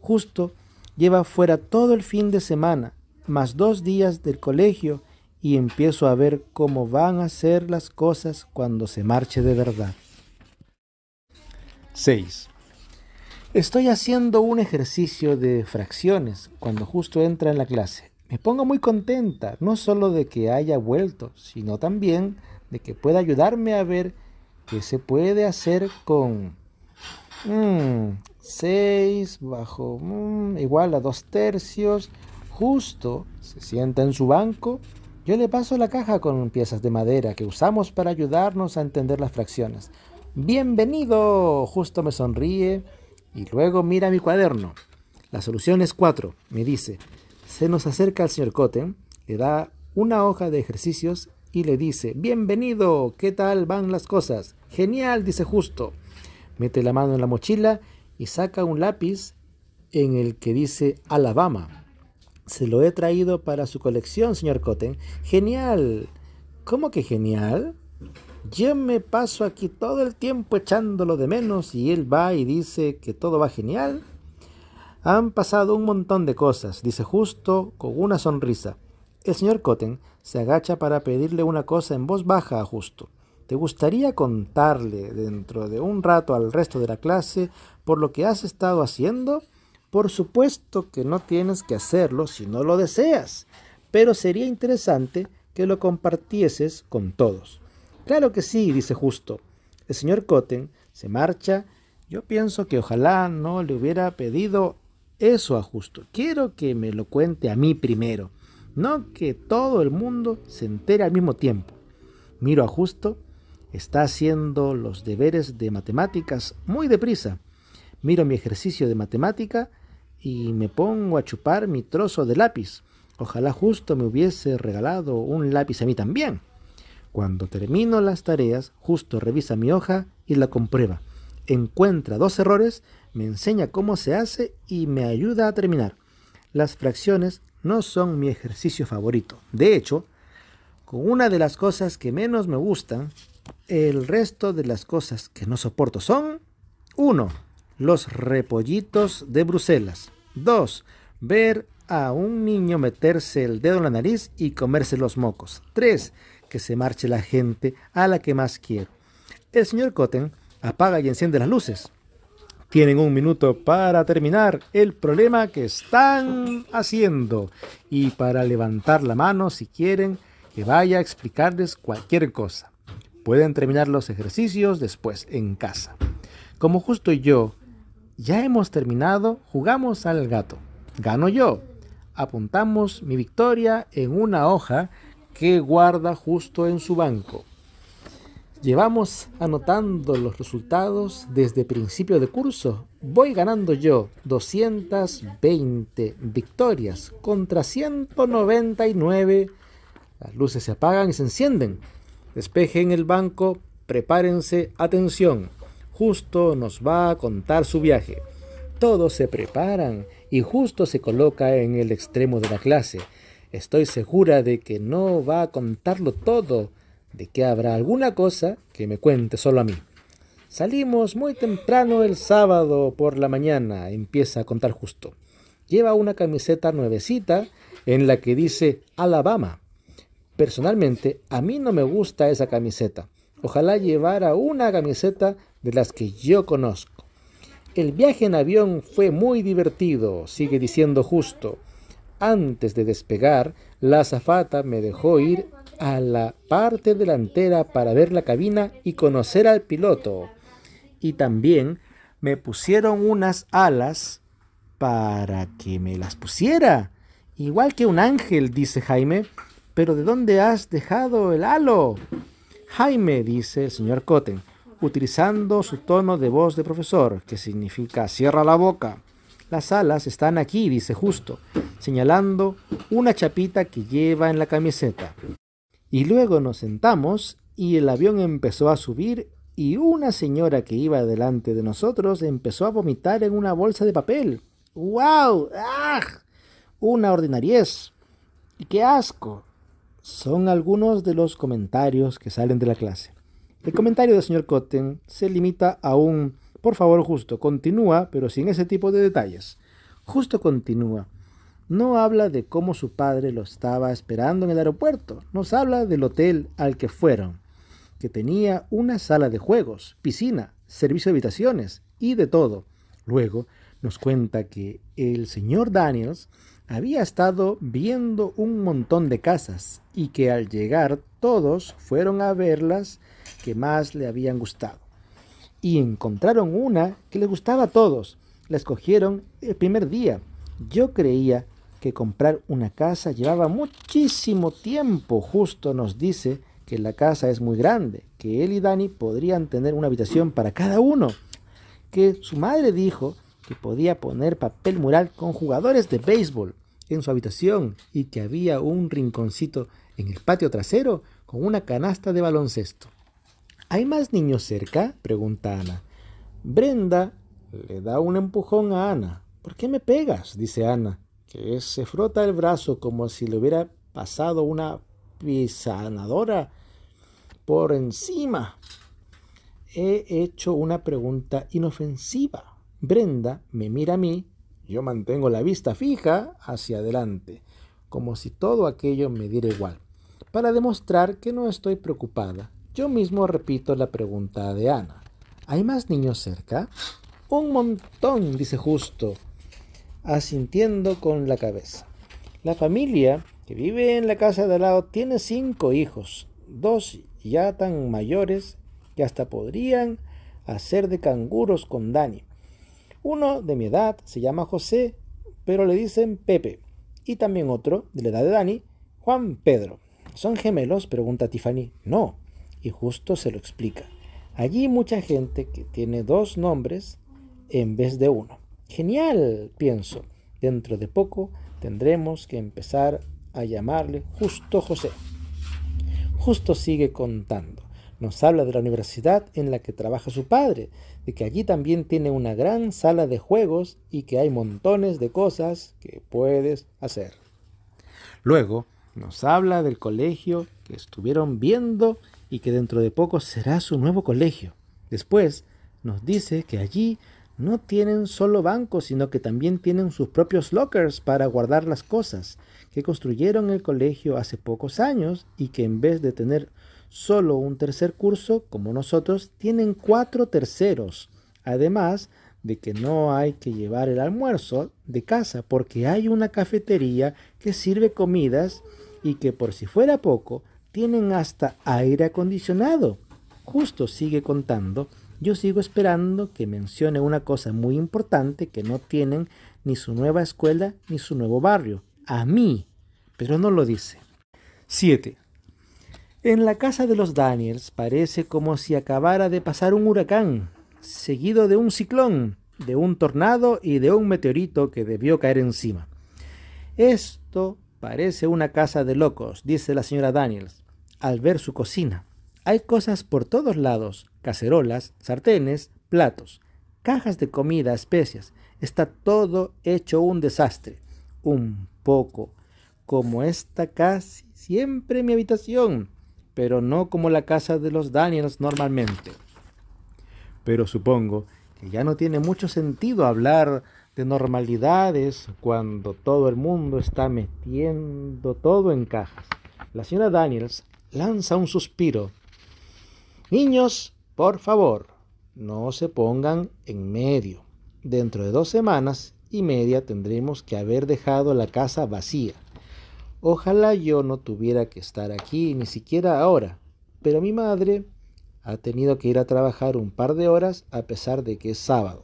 Justo lleva fuera todo el fin de semana, más dos días del colegio, y empiezo a ver cómo van a ser las cosas cuando se marche de verdad. 6. Estoy haciendo un ejercicio de fracciones cuando justo entra en la clase. Me pongo muy contenta, no solo de que haya vuelto, sino también de que pueda ayudarme a ver qué se puede hacer con 6 mm, bajo mm, igual a 2 tercios. Justo se sienta en su banco. Yo le paso la caja con piezas de madera que usamos para ayudarnos a entender las fracciones. Bienvenido. Justo me sonríe y luego mira mi cuaderno. La solución es 4, me dice. Se nos acerca el señor Cotten, le da una hoja de ejercicios y le dice, bienvenido, ¿qué tal van las cosas? Genial, dice justo. Mete la mano en la mochila y saca un lápiz en el que dice Alabama. Se lo he traído para su colección, señor Cotten. Genial. ¿Cómo que genial? Yo me paso aquí todo el tiempo echándolo de menos y él va y dice que todo va genial. Han pasado un montón de cosas, dice justo con una sonrisa. El señor Cotten se agacha para pedirle una cosa en voz baja a Justo. ¿Te gustaría contarle dentro de un rato al resto de la clase por lo que has estado haciendo? Por supuesto que no tienes que hacerlo si no lo deseas, pero sería interesante que lo compartieses con todos. Claro que sí, dice Justo. El señor Cotten se marcha. Yo pienso que ojalá no le hubiera pedido eso a Justo. Quiero que me lo cuente a mí primero. No que todo el mundo se entere al mismo tiempo. Miro a Justo, está haciendo los deberes de matemáticas muy deprisa. Miro mi ejercicio de matemática y me pongo a chupar mi trozo de lápiz. Ojalá Justo me hubiese regalado un lápiz a mí también. Cuando termino las tareas, Justo revisa mi hoja y la comprueba. Encuentra dos errores, me enseña cómo se hace y me ayuda a terminar. Las fracciones no son mi ejercicio favorito. De hecho, con una de las cosas que menos me gustan, el resto de las cosas que no soporto son 1. Los repollitos de Bruselas. 2. Ver a un niño meterse el dedo en la nariz y comerse los mocos. 3. Que se marche la gente a la que más quiero. El señor Cotten apaga y enciende las luces. Tienen un minuto para terminar el problema que están haciendo y para levantar la mano si quieren que vaya a explicarles cualquier cosa. Pueden terminar los ejercicios después en casa. Como justo yo ya hemos terminado, jugamos al gato. Gano yo. Apuntamos mi victoria en una hoja que guarda justo en su banco. Llevamos anotando los resultados desde principio de curso. Voy ganando yo 220 victorias contra 199. Las luces se apagan y se encienden. Despejen el banco, prepárense, atención. Justo nos va a contar su viaje. Todos se preparan y justo se coloca en el extremo de la clase. Estoy segura de que no va a contarlo todo de que habrá alguna cosa que me cuente solo a mí. Salimos muy temprano el sábado por la mañana, empieza a contar justo. Lleva una camiseta nuevecita en la que dice Alabama. Personalmente, a mí no me gusta esa camiseta. Ojalá llevara una camiseta de las que yo conozco. El viaje en avión fue muy divertido, sigue diciendo justo. Antes de despegar, la azafata me dejó ir a la parte delantera para ver la cabina y conocer al piloto. Y también me pusieron unas alas para que me las pusiera. Igual que un ángel, dice Jaime. Pero ¿de dónde has dejado el halo? Jaime, dice el señor Cotten, utilizando su tono de voz de profesor, que significa cierra la boca. Las alas están aquí, dice justo, señalando una chapita que lleva en la camiseta. Y luego nos sentamos y el avión empezó a subir y una señora que iba delante de nosotros empezó a vomitar en una bolsa de papel. ¡Wow! ¡Ah! Una ordinariez. ¡Y qué asco! Son algunos de los comentarios que salen de la clase. El comentario del señor Cotten se limita a un por favor justo, continúa, pero sin ese tipo de detalles. Justo continúa no habla de cómo su padre lo estaba esperando en el aeropuerto, nos habla del hotel al que fueron, que tenía una sala de juegos, piscina, servicio de habitaciones y de todo. Luego nos cuenta que el señor Daniels había estado viendo un montón de casas y que al llegar todos fueron a verlas que más le habían gustado. Y encontraron una que les gustaba a todos. La escogieron el primer día. Yo creía que comprar una casa llevaba muchísimo tiempo. Justo nos dice que la casa es muy grande, que él y Dani podrían tener una habitación para cada uno, que su madre dijo que podía poner papel mural con jugadores de béisbol en su habitación y que había un rinconcito en el patio trasero con una canasta de baloncesto. ¿Hay más niños cerca? pregunta Ana. Brenda le da un empujón a Ana. ¿Por qué me pegas? dice Ana que se frota el brazo como si le hubiera pasado una pisanadora por encima. He hecho una pregunta inofensiva. Brenda me mira a mí, yo mantengo la vista fija hacia adelante, como si todo aquello me diera igual. Para demostrar que no estoy preocupada, yo mismo repito la pregunta de Ana. ¿Hay más niños cerca? Un montón, dice justo asintiendo con la cabeza. La familia que vive en la casa de al lado tiene cinco hijos, dos ya tan mayores que hasta podrían hacer de canguros con Dani. Uno de mi edad se llama José, pero le dicen Pepe, y también otro de la edad de Dani, Juan Pedro. ¿Son gemelos? pregunta Tiffany. No, y justo se lo explica. Allí mucha gente que tiene dos nombres en vez de uno. Genial, pienso. Dentro de poco tendremos que empezar a llamarle justo José. Justo sigue contando. Nos habla de la universidad en la que trabaja su padre, de que allí también tiene una gran sala de juegos y que hay montones de cosas que puedes hacer. Luego nos habla del colegio que estuvieron viendo y que dentro de poco será su nuevo colegio. Después nos dice que allí no tienen solo bancos, sino que también tienen sus propios lockers para guardar las cosas que construyeron el colegio hace pocos años y que en vez de tener solo un tercer curso, como nosotros, tienen cuatro terceros. Además de que no hay que llevar el almuerzo de casa porque hay una cafetería que sirve comidas y que por si fuera poco, tienen hasta aire acondicionado. Justo sigue contando yo sigo esperando que mencione una cosa muy importante que no tienen ni su nueva escuela ni su nuevo barrio. A mí. Pero no lo dice. 7. En la casa de los Daniels parece como si acabara de pasar un huracán, seguido de un ciclón, de un tornado y de un meteorito que debió caer encima. Esto parece una casa de locos, dice la señora Daniels, al ver su cocina. Hay cosas por todos lados, cacerolas, sartenes, platos, cajas de comida, especias. Está todo hecho un desastre. Un poco como está casi siempre mi habitación, pero no como la casa de los Daniels normalmente. Pero supongo que ya no tiene mucho sentido hablar de normalidades cuando todo el mundo está metiendo todo en cajas. La señora Daniels lanza un suspiro. Niños, por favor, no se pongan en medio. Dentro de dos semanas y media tendremos que haber dejado la casa vacía. Ojalá yo no tuviera que estar aquí, ni siquiera ahora, pero mi madre ha tenido que ir a trabajar un par de horas a pesar de que es sábado.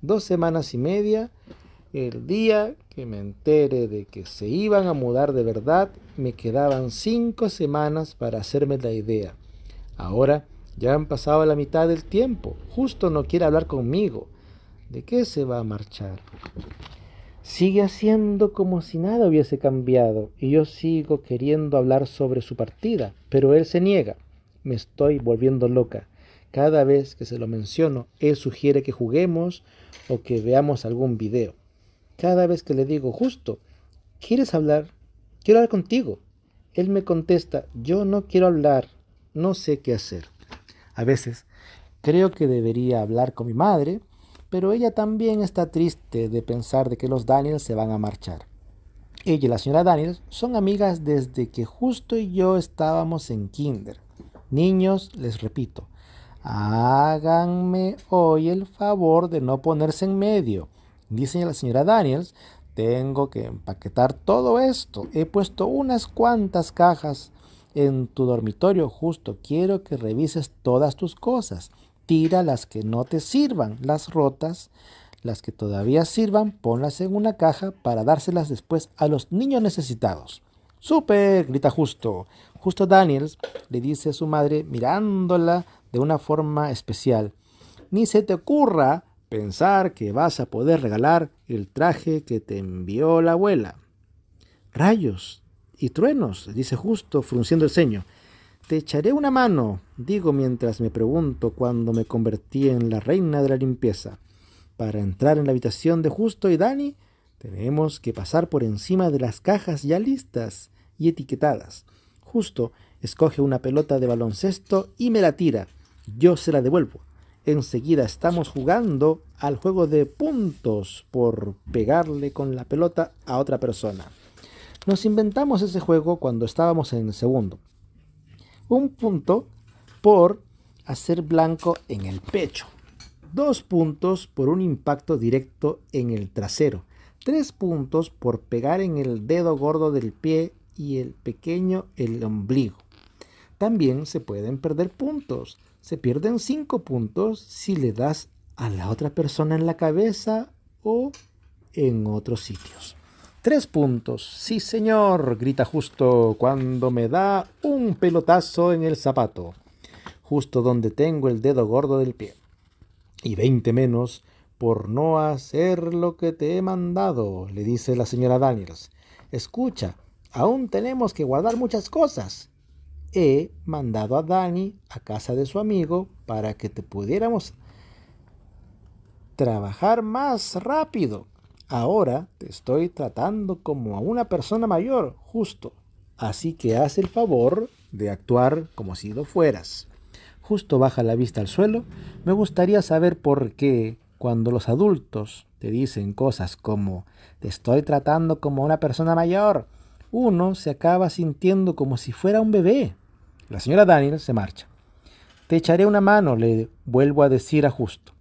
Dos semanas y media, el día que me entere de que se iban a mudar de verdad, me quedaban cinco semanas para hacerme la idea. Ahora ya han pasado la mitad del tiempo. Justo no quiere hablar conmigo. ¿De qué se va a marchar? Sigue haciendo como si nada hubiese cambiado y yo sigo queriendo hablar sobre su partida, pero él se niega. Me estoy volviendo loca. Cada vez que se lo menciono, él sugiere que juguemos o que veamos algún video. Cada vez que le digo, justo, ¿quieres hablar? Quiero hablar contigo. Él me contesta, yo no quiero hablar, no sé qué hacer a veces. Creo que debería hablar con mi madre, pero ella también está triste de pensar de que los Daniels se van a marchar. Ella y la señora Daniels son amigas desde que justo y yo estábamos en kinder. Niños, les repito, háganme hoy el favor de no ponerse en medio. Dice la señora Daniels, tengo que empaquetar todo esto. He puesto unas cuantas cajas en tu dormitorio justo. Quiero que revises todas tus cosas. Tira las que no te sirvan, las rotas, las que todavía sirvan, ponlas en una caja para dárselas después a los niños necesitados. ¡Súper! grita Justo. Justo Daniels le dice a su madre, mirándola de una forma especial, ni se te ocurra pensar que vas a poder regalar el traje que te envió la abuela. Rayos, y truenos, dice justo, frunciendo el ceño. Te echaré una mano, digo mientras me pregunto cuando me convertí en la reina de la limpieza. Para entrar en la habitación de Justo y Dani, tenemos que pasar por encima de las cajas ya listas y etiquetadas. Justo escoge una pelota de baloncesto y me la tira. Yo se la devuelvo. Enseguida estamos jugando al juego de puntos por pegarle con la pelota a otra persona. Nos inventamos ese juego cuando estábamos en el segundo. Un punto por hacer blanco en el pecho. Dos puntos por un impacto directo en el trasero. Tres puntos por pegar en el dedo gordo del pie y el pequeño el ombligo. También se pueden perder puntos. Se pierden cinco puntos si le das a la otra persona en la cabeza o en otros sitios. Tres puntos. Sí, señor, grita justo cuando me da un pelotazo en el zapato, justo donde tengo el dedo gordo del pie. Y veinte menos por no hacer lo que te he mandado, le dice la señora Daniels. Escucha, aún tenemos que guardar muchas cosas. He mandado a Dani a casa de su amigo para que te pudiéramos trabajar más rápido. Ahora te estoy tratando como a una persona mayor, justo. Así que haz el favor de actuar como si lo fueras. Justo baja la vista al suelo. Me gustaría saber por qué cuando los adultos te dicen cosas como te estoy tratando como a una persona mayor, uno se acaba sintiendo como si fuera un bebé. La señora Daniel se marcha. Te echaré una mano, le vuelvo a decir a Justo.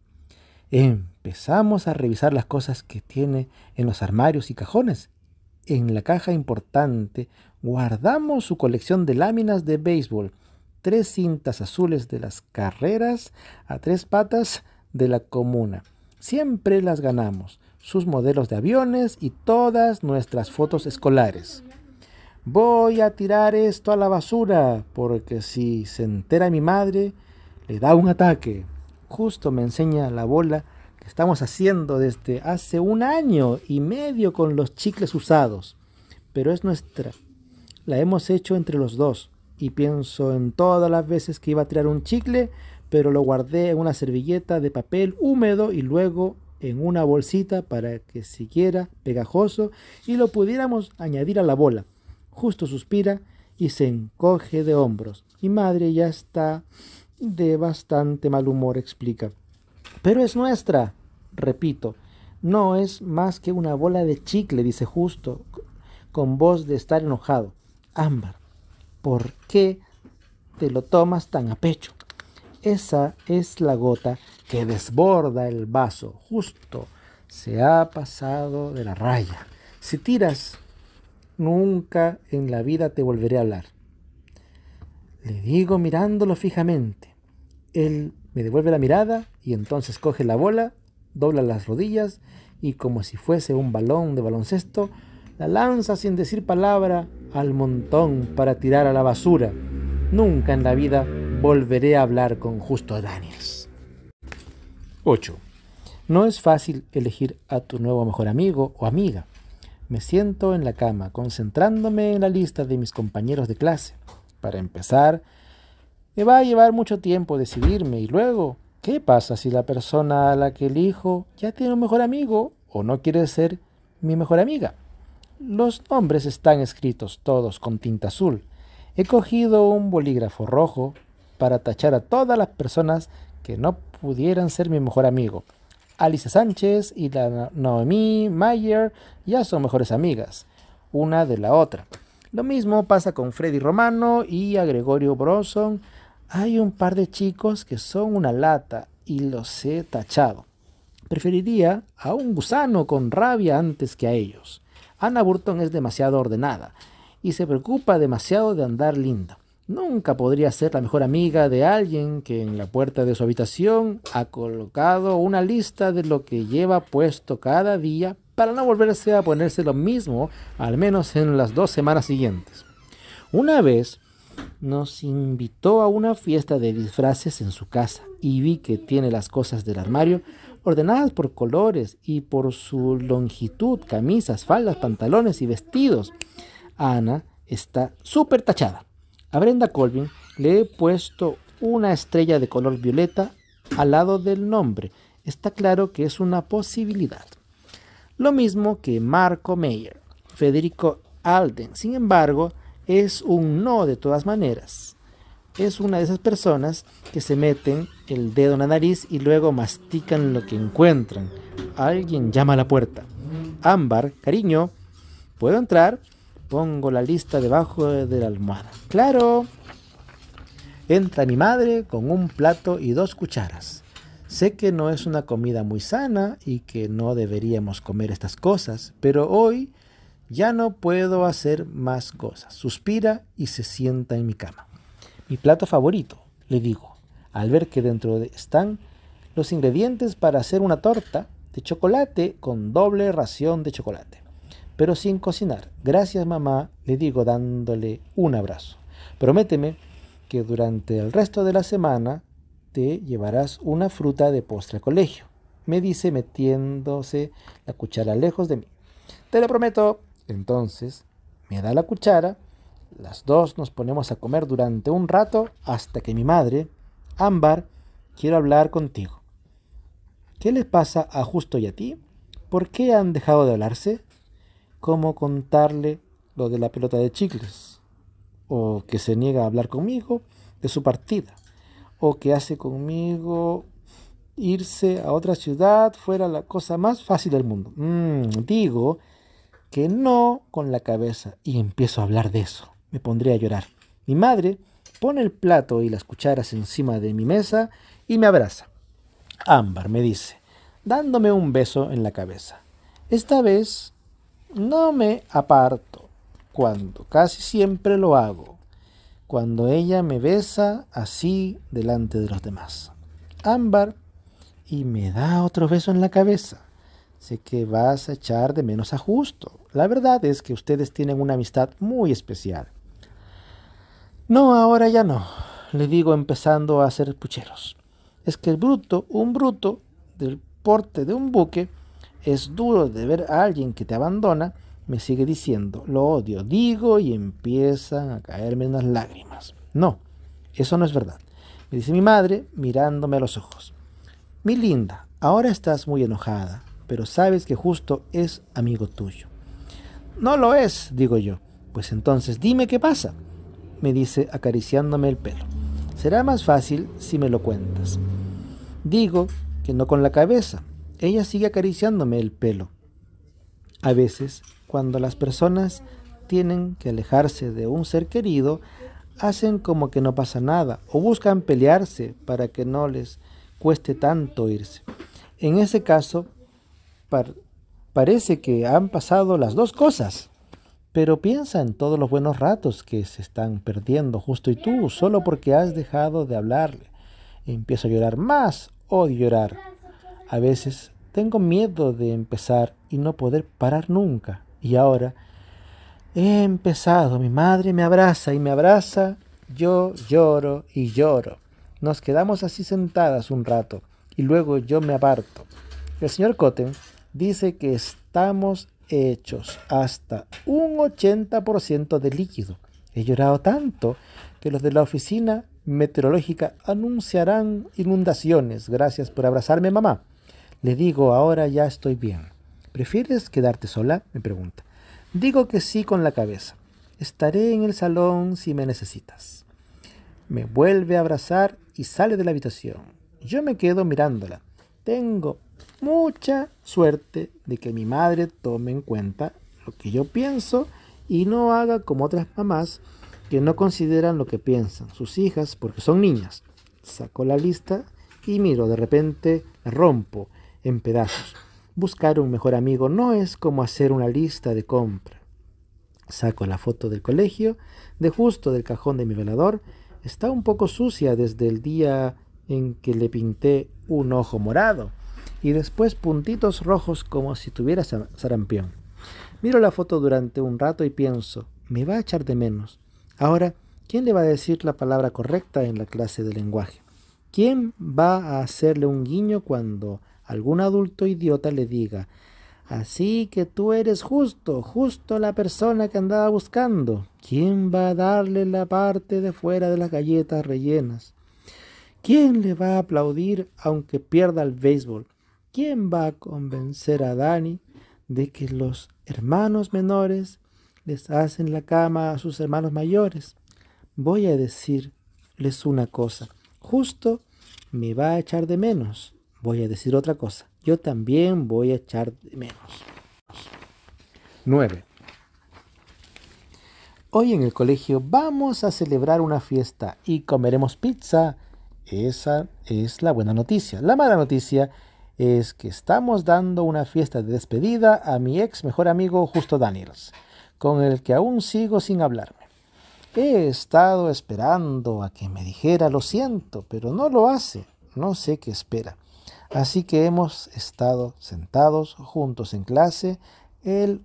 Em, empezamos a revisar las cosas que tiene en los armarios y cajones. En la caja importante guardamos su colección de láminas de béisbol, tres cintas azules de las carreras a tres patas de la comuna. Siempre las ganamos, sus modelos de aviones y todas nuestras fotos escolares. Voy a tirar esto a la basura, porque si se entera mi madre, le da un ataque. Justo me enseña la bola Estamos haciendo desde hace un año y medio con los chicles usados, pero es nuestra. La hemos hecho entre los dos y pienso en todas las veces que iba a tirar un chicle, pero lo guardé en una servilleta de papel húmedo y luego en una bolsita para que siguiera pegajoso y lo pudiéramos añadir a la bola. Justo suspira y se encoge de hombros. Y madre ya está de bastante mal humor, explica pero es nuestra. Repito, no es más que una bola de chicle, dice justo, con voz de estar enojado. Ámbar, ¿por qué te lo tomas tan a pecho? Esa es la gota que desborda el vaso. Justo se ha pasado de la raya. Si tiras, nunca en la vida te volveré a hablar. Le digo mirándolo fijamente. Él me devuelve la mirada y entonces coge la bola, dobla las rodillas y como si fuese un balón de baloncesto, la lanza sin decir palabra al montón para tirar a la basura. Nunca en la vida volveré a hablar con Justo Daniels. 8. No es fácil elegir a tu nuevo mejor amigo o amiga. Me siento en la cama, concentrándome en la lista de mis compañeros de clase. Para empezar, me va a llevar mucho tiempo decidirme y luego ¿Qué pasa si la persona a la que elijo ya tiene un mejor amigo o no quiere ser mi mejor amiga? Los nombres están escritos todos con tinta azul. He cogido un bolígrafo rojo para tachar a todas las personas que no pudieran ser mi mejor amigo. Alice Sánchez y la Naomi Mayer ya son mejores amigas, una de la otra. Lo mismo pasa con Freddy Romano y a Gregorio Bronson hay un par de chicos que son una lata y los he tachado. Preferiría a un gusano con rabia antes que a ellos. Anna Burton es demasiado ordenada y se preocupa demasiado de andar linda. Nunca podría ser la mejor amiga de alguien que en la puerta de su habitación ha colocado una lista de lo que lleva puesto cada día para no volverse a ponerse lo mismo, al menos en las dos semanas siguientes. Una vez nos invitó a una fiesta de disfraces en su casa y vi que tiene las cosas del armario ordenadas por colores y por su longitud, camisas, faldas, pantalones y vestidos. Ana está súper tachada. A Brenda Colvin le he puesto una estrella de color violeta al lado del nombre. Está claro que es una posibilidad. Lo mismo que Marco Meyer, Federico Alden. Sin embargo, es un no de todas maneras. Es una de esas personas que se meten el dedo en la nariz y luego mastican lo que encuentran. Alguien llama a la puerta. Ámbar, cariño, ¿puedo entrar? Pongo la lista debajo de la almohada. Claro. Entra mi madre con un plato y dos cucharas. Sé que no es una comida muy sana y que no deberíamos comer estas cosas, pero hoy ya no puedo hacer más cosas. Suspira y se sienta en mi cama. Mi plato favorito, le digo, al ver que dentro de están los ingredientes para hacer una torta de chocolate con doble ración de chocolate, pero sin cocinar. Gracias mamá, le digo dándole un abrazo. Prométeme que durante el resto de la semana te llevarás una fruta de postre al colegio, me dice metiéndose la cuchara lejos de mí. Te lo prometo, entonces, me da la cuchara, las dos nos ponemos a comer durante un rato hasta que mi madre, Ámbar, quiero hablar contigo. ¿Qué les pasa a Justo y a ti? ¿Por qué han dejado de hablarse? ¿Cómo contarle lo de la pelota de chicles? ¿O que se niega a hablar conmigo de su partida? ¿O que hace conmigo irse a otra ciudad fuera la cosa más fácil del mundo? Mm, digo que no con la cabeza y empiezo a hablar de eso. Me pondré a llorar. Mi madre pone el plato y las cucharas encima de mi mesa y me abraza. Ámbar me dice, dándome un beso en la cabeza. Esta vez no me aparto, cuando casi siempre lo hago, cuando ella me besa así delante de los demás. Ámbar y me da otro beso en la cabeza. Sé que vas a echar de menos a justo. La verdad es que ustedes tienen una amistad muy especial. No, ahora ya no, le digo empezando a hacer pucheros. Es que el bruto, un bruto del porte de un buque, es duro de ver a alguien que te abandona, me sigue diciendo, lo odio, digo y empiezan a caerme unas lágrimas. No, eso no es verdad, me dice mi madre mirándome a los ojos. Mi linda, ahora estás muy enojada, pero sabes que justo es amigo tuyo. No lo es, digo yo. Pues entonces dime qué pasa, me dice acariciándome el pelo. Será más fácil si me lo cuentas. Digo que no con la cabeza. Ella sigue acariciándome el pelo. A veces, cuando las personas tienen que alejarse de un ser querido, hacen como que no pasa nada o buscan pelearse para que no les cueste tanto irse. En ese caso, Parece que han pasado las dos cosas. Pero piensa en todos los buenos ratos que se están perdiendo justo y tú, solo porque has dejado de hablarle. Empiezo a llorar más, o odio llorar. A veces tengo miedo de empezar y no poder parar nunca. Y ahora he empezado, mi madre me abraza y me abraza, yo lloro y lloro. Nos quedamos así sentadas un rato y luego yo me aparto. El señor Cotten dice que estamos hechos hasta un 80% de líquido. He llorado tanto que los de la oficina meteorológica anunciarán inundaciones. Gracias por abrazarme, mamá. Le digo, ahora ya estoy bien. ¿Prefieres quedarte sola? me pregunta. Digo que sí con la cabeza. Estaré en el salón si me necesitas. Me vuelve a abrazar y sale de la habitación. Yo me quedo mirándola. Tengo mucha suerte de que mi madre tome en cuenta lo que yo pienso y no haga como otras mamás que no consideran lo que piensan sus hijas porque son niñas. Saco la lista y miro, de repente rompo en pedazos. Buscar un mejor amigo no es como hacer una lista de compra. Saco la foto del colegio, de justo del cajón de mi velador. Está un poco sucia desde el día en que le pinté un ojo morado y después puntitos rojos como si tuviera sarampión. Miro la foto durante un rato y pienso, me va a echar de menos. Ahora, ¿quién le va a decir la palabra correcta en la clase de lenguaje? ¿Quién va a hacerle un guiño cuando algún adulto idiota le diga, así que tú eres justo, justo la persona que andaba buscando? ¿Quién va a darle la parte de fuera de las galletas rellenas? ¿Quién le va a aplaudir aunque pierda el béisbol? ¿quién va a convencer a Dani de que los hermanos menores les hacen la cama a sus hermanos mayores? Voy a decirles una cosa. Justo me va a echar de menos. Voy a decir otra cosa. Yo también voy a echar de menos. 9. Hoy en el colegio vamos a celebrar una fiesta y comeremos pizza. Esa es la buena noticia. La mala noticia es que estamos dando una fiesta de despedida a mi ex mejor amigo Justo Daniels, con el que aún sigo sin hablarme. He estado esperando a que me dijera lo siento, pero no lo hace, no sé qué espera. Así que hemos estado sentados juntos en clase, el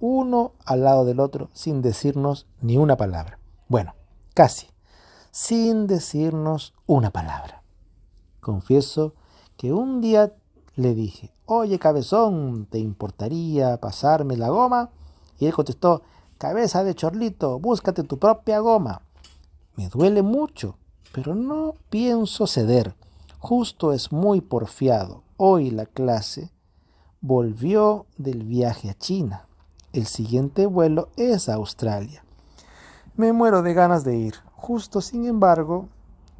uno al lado del otro, sin decirnos ni una palabra. Bueno, casi, sin decirnos una palabra. Confieso que un día le dije, oye cabezón, ¿te importaría pasarme la goma? Y él contestó, cabeza de chorlito, búscate tu propia goma. Me duele mucho, pero no pienso ceder. Justo es muy porfiado. Hoy la clase volvió del viaje a China. El siguiente vuelo es a Australia. Me muero de ganas de ir. Justo, sin embargo,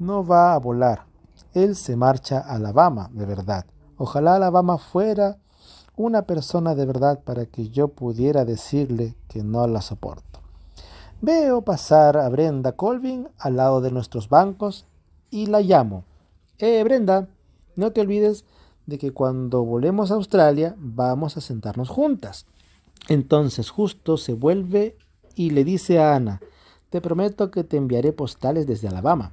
no va a volar. Él se marcha a Alabama, de verdad. Ojalá Alabama fuera una persona de verdad para que yo pudiera decirle que no la soporto. Veo pasar a Brenda Colvin al lado de nuestros bancos y la llamo. Eh, Brenda, no te olvides de que cuando volvemos a Australia vamos a sentarnos juntas. Entonces justo se vuelve y le dice a Ana, te prometo que te enviaré postales desde Alabama.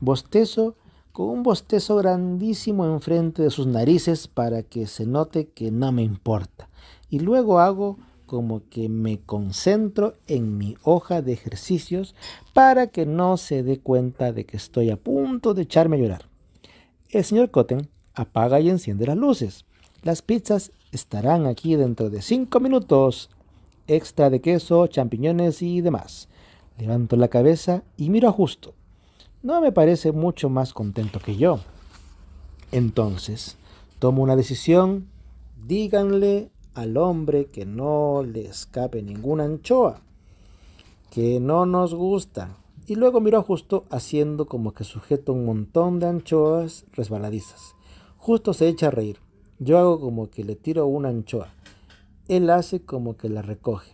Bostezo con un bostezo grandísimo enfrente de sus narices para que se note que no me importa. Y luego hago como que me concentro en mi hoja de ejercicios para que no se dé cuenta de que estoy a punto de echarme a llorar. El señor Cotten apaga y enciende las luces. Las pizzas estarán aquí dentro de 5 minutos. Extra de queso, champiñones y demás. Levanto la cabeza y miro a justo no me parece mucho más contento que yo. Entonces, tomo una decisión, díganle al hombre que no le escape ninguna anchoa, que no nos gusta. Y luego miro a Justo haciendo como que sujeta un montón de anchoas resbaladizas. Justo se echa a reír. Yo hago como que le tiro una anchoa. Él hace como que la recoge.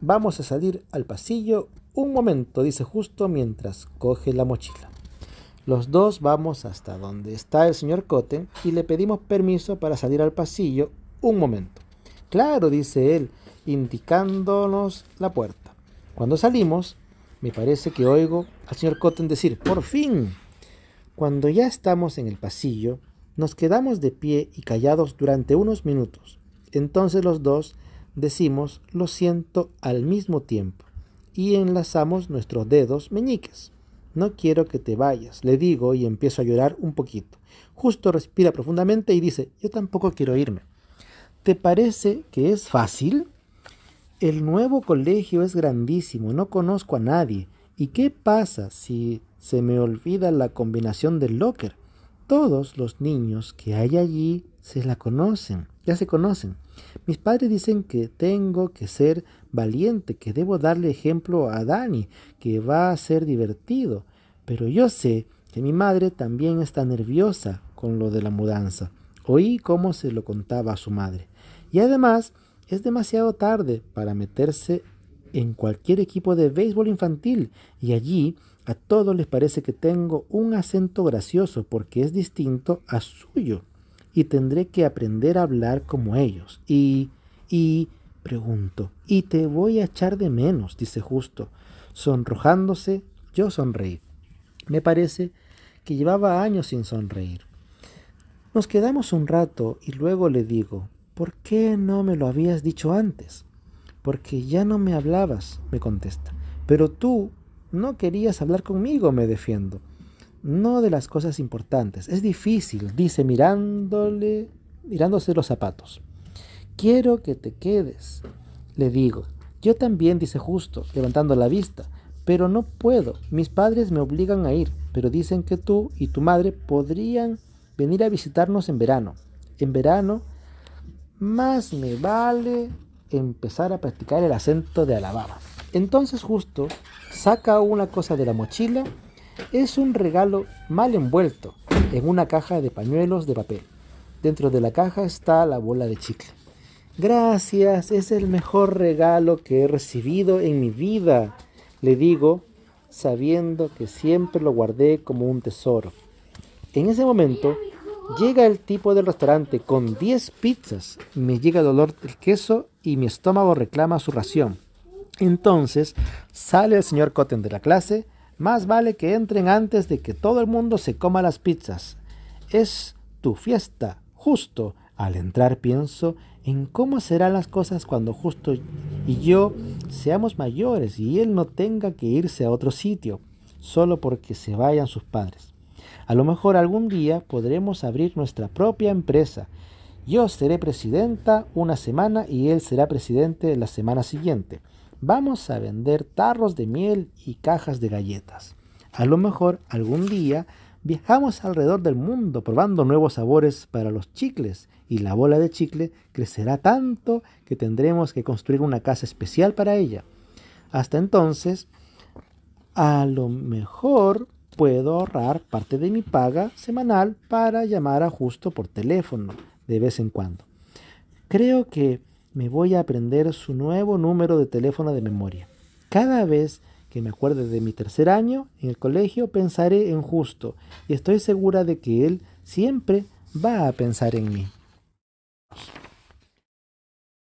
Vamos a salir al pasillo un momento, dice justo mientras coge la mochila. Los dos vamos hasta donde está el señor Cotten y le pedimos permiso para salir al pasillo un momento. Claro, dice él, indicándonos la puerta. Cuando salimos, me parece que oigo al señor Cotten decir, por fin. Cuando ya estamos en el pasillo, nos quedamos de pie y callados durante unos minutos. Entonces los dos decimos, lo siento, al mismo tiempo y enlazamos nuestros dedos meñiques. No quiero que te vayas, le digo y empiezo a llorar un poquito. Justo respira profundamente y dice, yo tampoco quiero irme. ¿Te parece que es fácil? El nuevo colegio es grandísimo, no conozco a nadie. ¿Y qué pasa si se me olvida la combinación del locker? Todos los niños que hay allí se la conocen, ya se conocen. Mis padres dicen que tengo que ser valiente, que debo darle ejemplo a Dani, que va a ser divertido. Pero yo sé que mi madre también está nerviosa con lo de la mudanza. Oí cómo se lo contaba a su madre. Y además, es demasiado tarde para meterse en cualquier equipo de béisbol infantil y allí a todos les parece que tengo un acento gracioso porque es distinto a suyo y tendré que aprender a hablar como ellos. Y, y, pregunto, y te voy a echar de menos, dice justo. Sonrojándose, yo sonreí. Me parece que llevaba años sin sonreír. Nos quedamos un rato y luego le digo, ¿por qué no me lo habías dicho antes? Porque ya no me hablabas, me contesta. Pero tú no querías hablar conmigo, me defiendo. No de las cosas importantes. Es difícil, dice mirándole, mirándose los zapatos quiero que te quedes. Le digo, yo también, dice justo, levantando la vista, pero no puedo, mis padres me obligan a ir, pero dicen que tú y tu madre podrían venir a visitarnos en verano. En verano, más me vale empezar a practicar el acento de Alabama. Entonces justo saca una cosa de la mochila, es un regalo mal envuelto en una caja de pañuelos de papel. Dentro de la caja está la bola de chicle. Gracias, es el mejor regalo que he recibido en mi vida, le digo, sabiendo que siempre lo guardé como un tesoro. En ese momento, llega el tipo del restaurante con 10 pizzas. Me llega el olor del queso y mi estómago reclama su ración. Entonces, sale el señor Cotten de la clase. Más vale que entren antes de que todo el mundo se coma las pizzas. Es tu fiesta, justo. Al entrar pienso en cómo serán las cosas cuando justo y yo seamos mayores y él no tenga que irse a otro sitio solo porque se vayan sus padres. A lo mejor algún día podremos abrir nuestra propia empresa. Yo seré presidenta una semana y él será presidente la semana siguiente. Vamos a vender tarros de miel y cajas de galletas. A lo mejor algún día Viajamos alrededor del mundo probando nuevos sabores para los chicles y la bola de chicle crecerá tanto que tendremos que construir una casa especial para ella. Hasta entonces, a lo mejor puedo ahorrar parte de mi paga semanal para llamar a Justo por teléfono de vez en cuando. Creo que me voy a aprender su nuevo número de teléfono de memoria. Cada vez que me acuerde de mi tercer año en el colegio, pensaré en justo y estoy segura de que él siempre va a pensar en mí.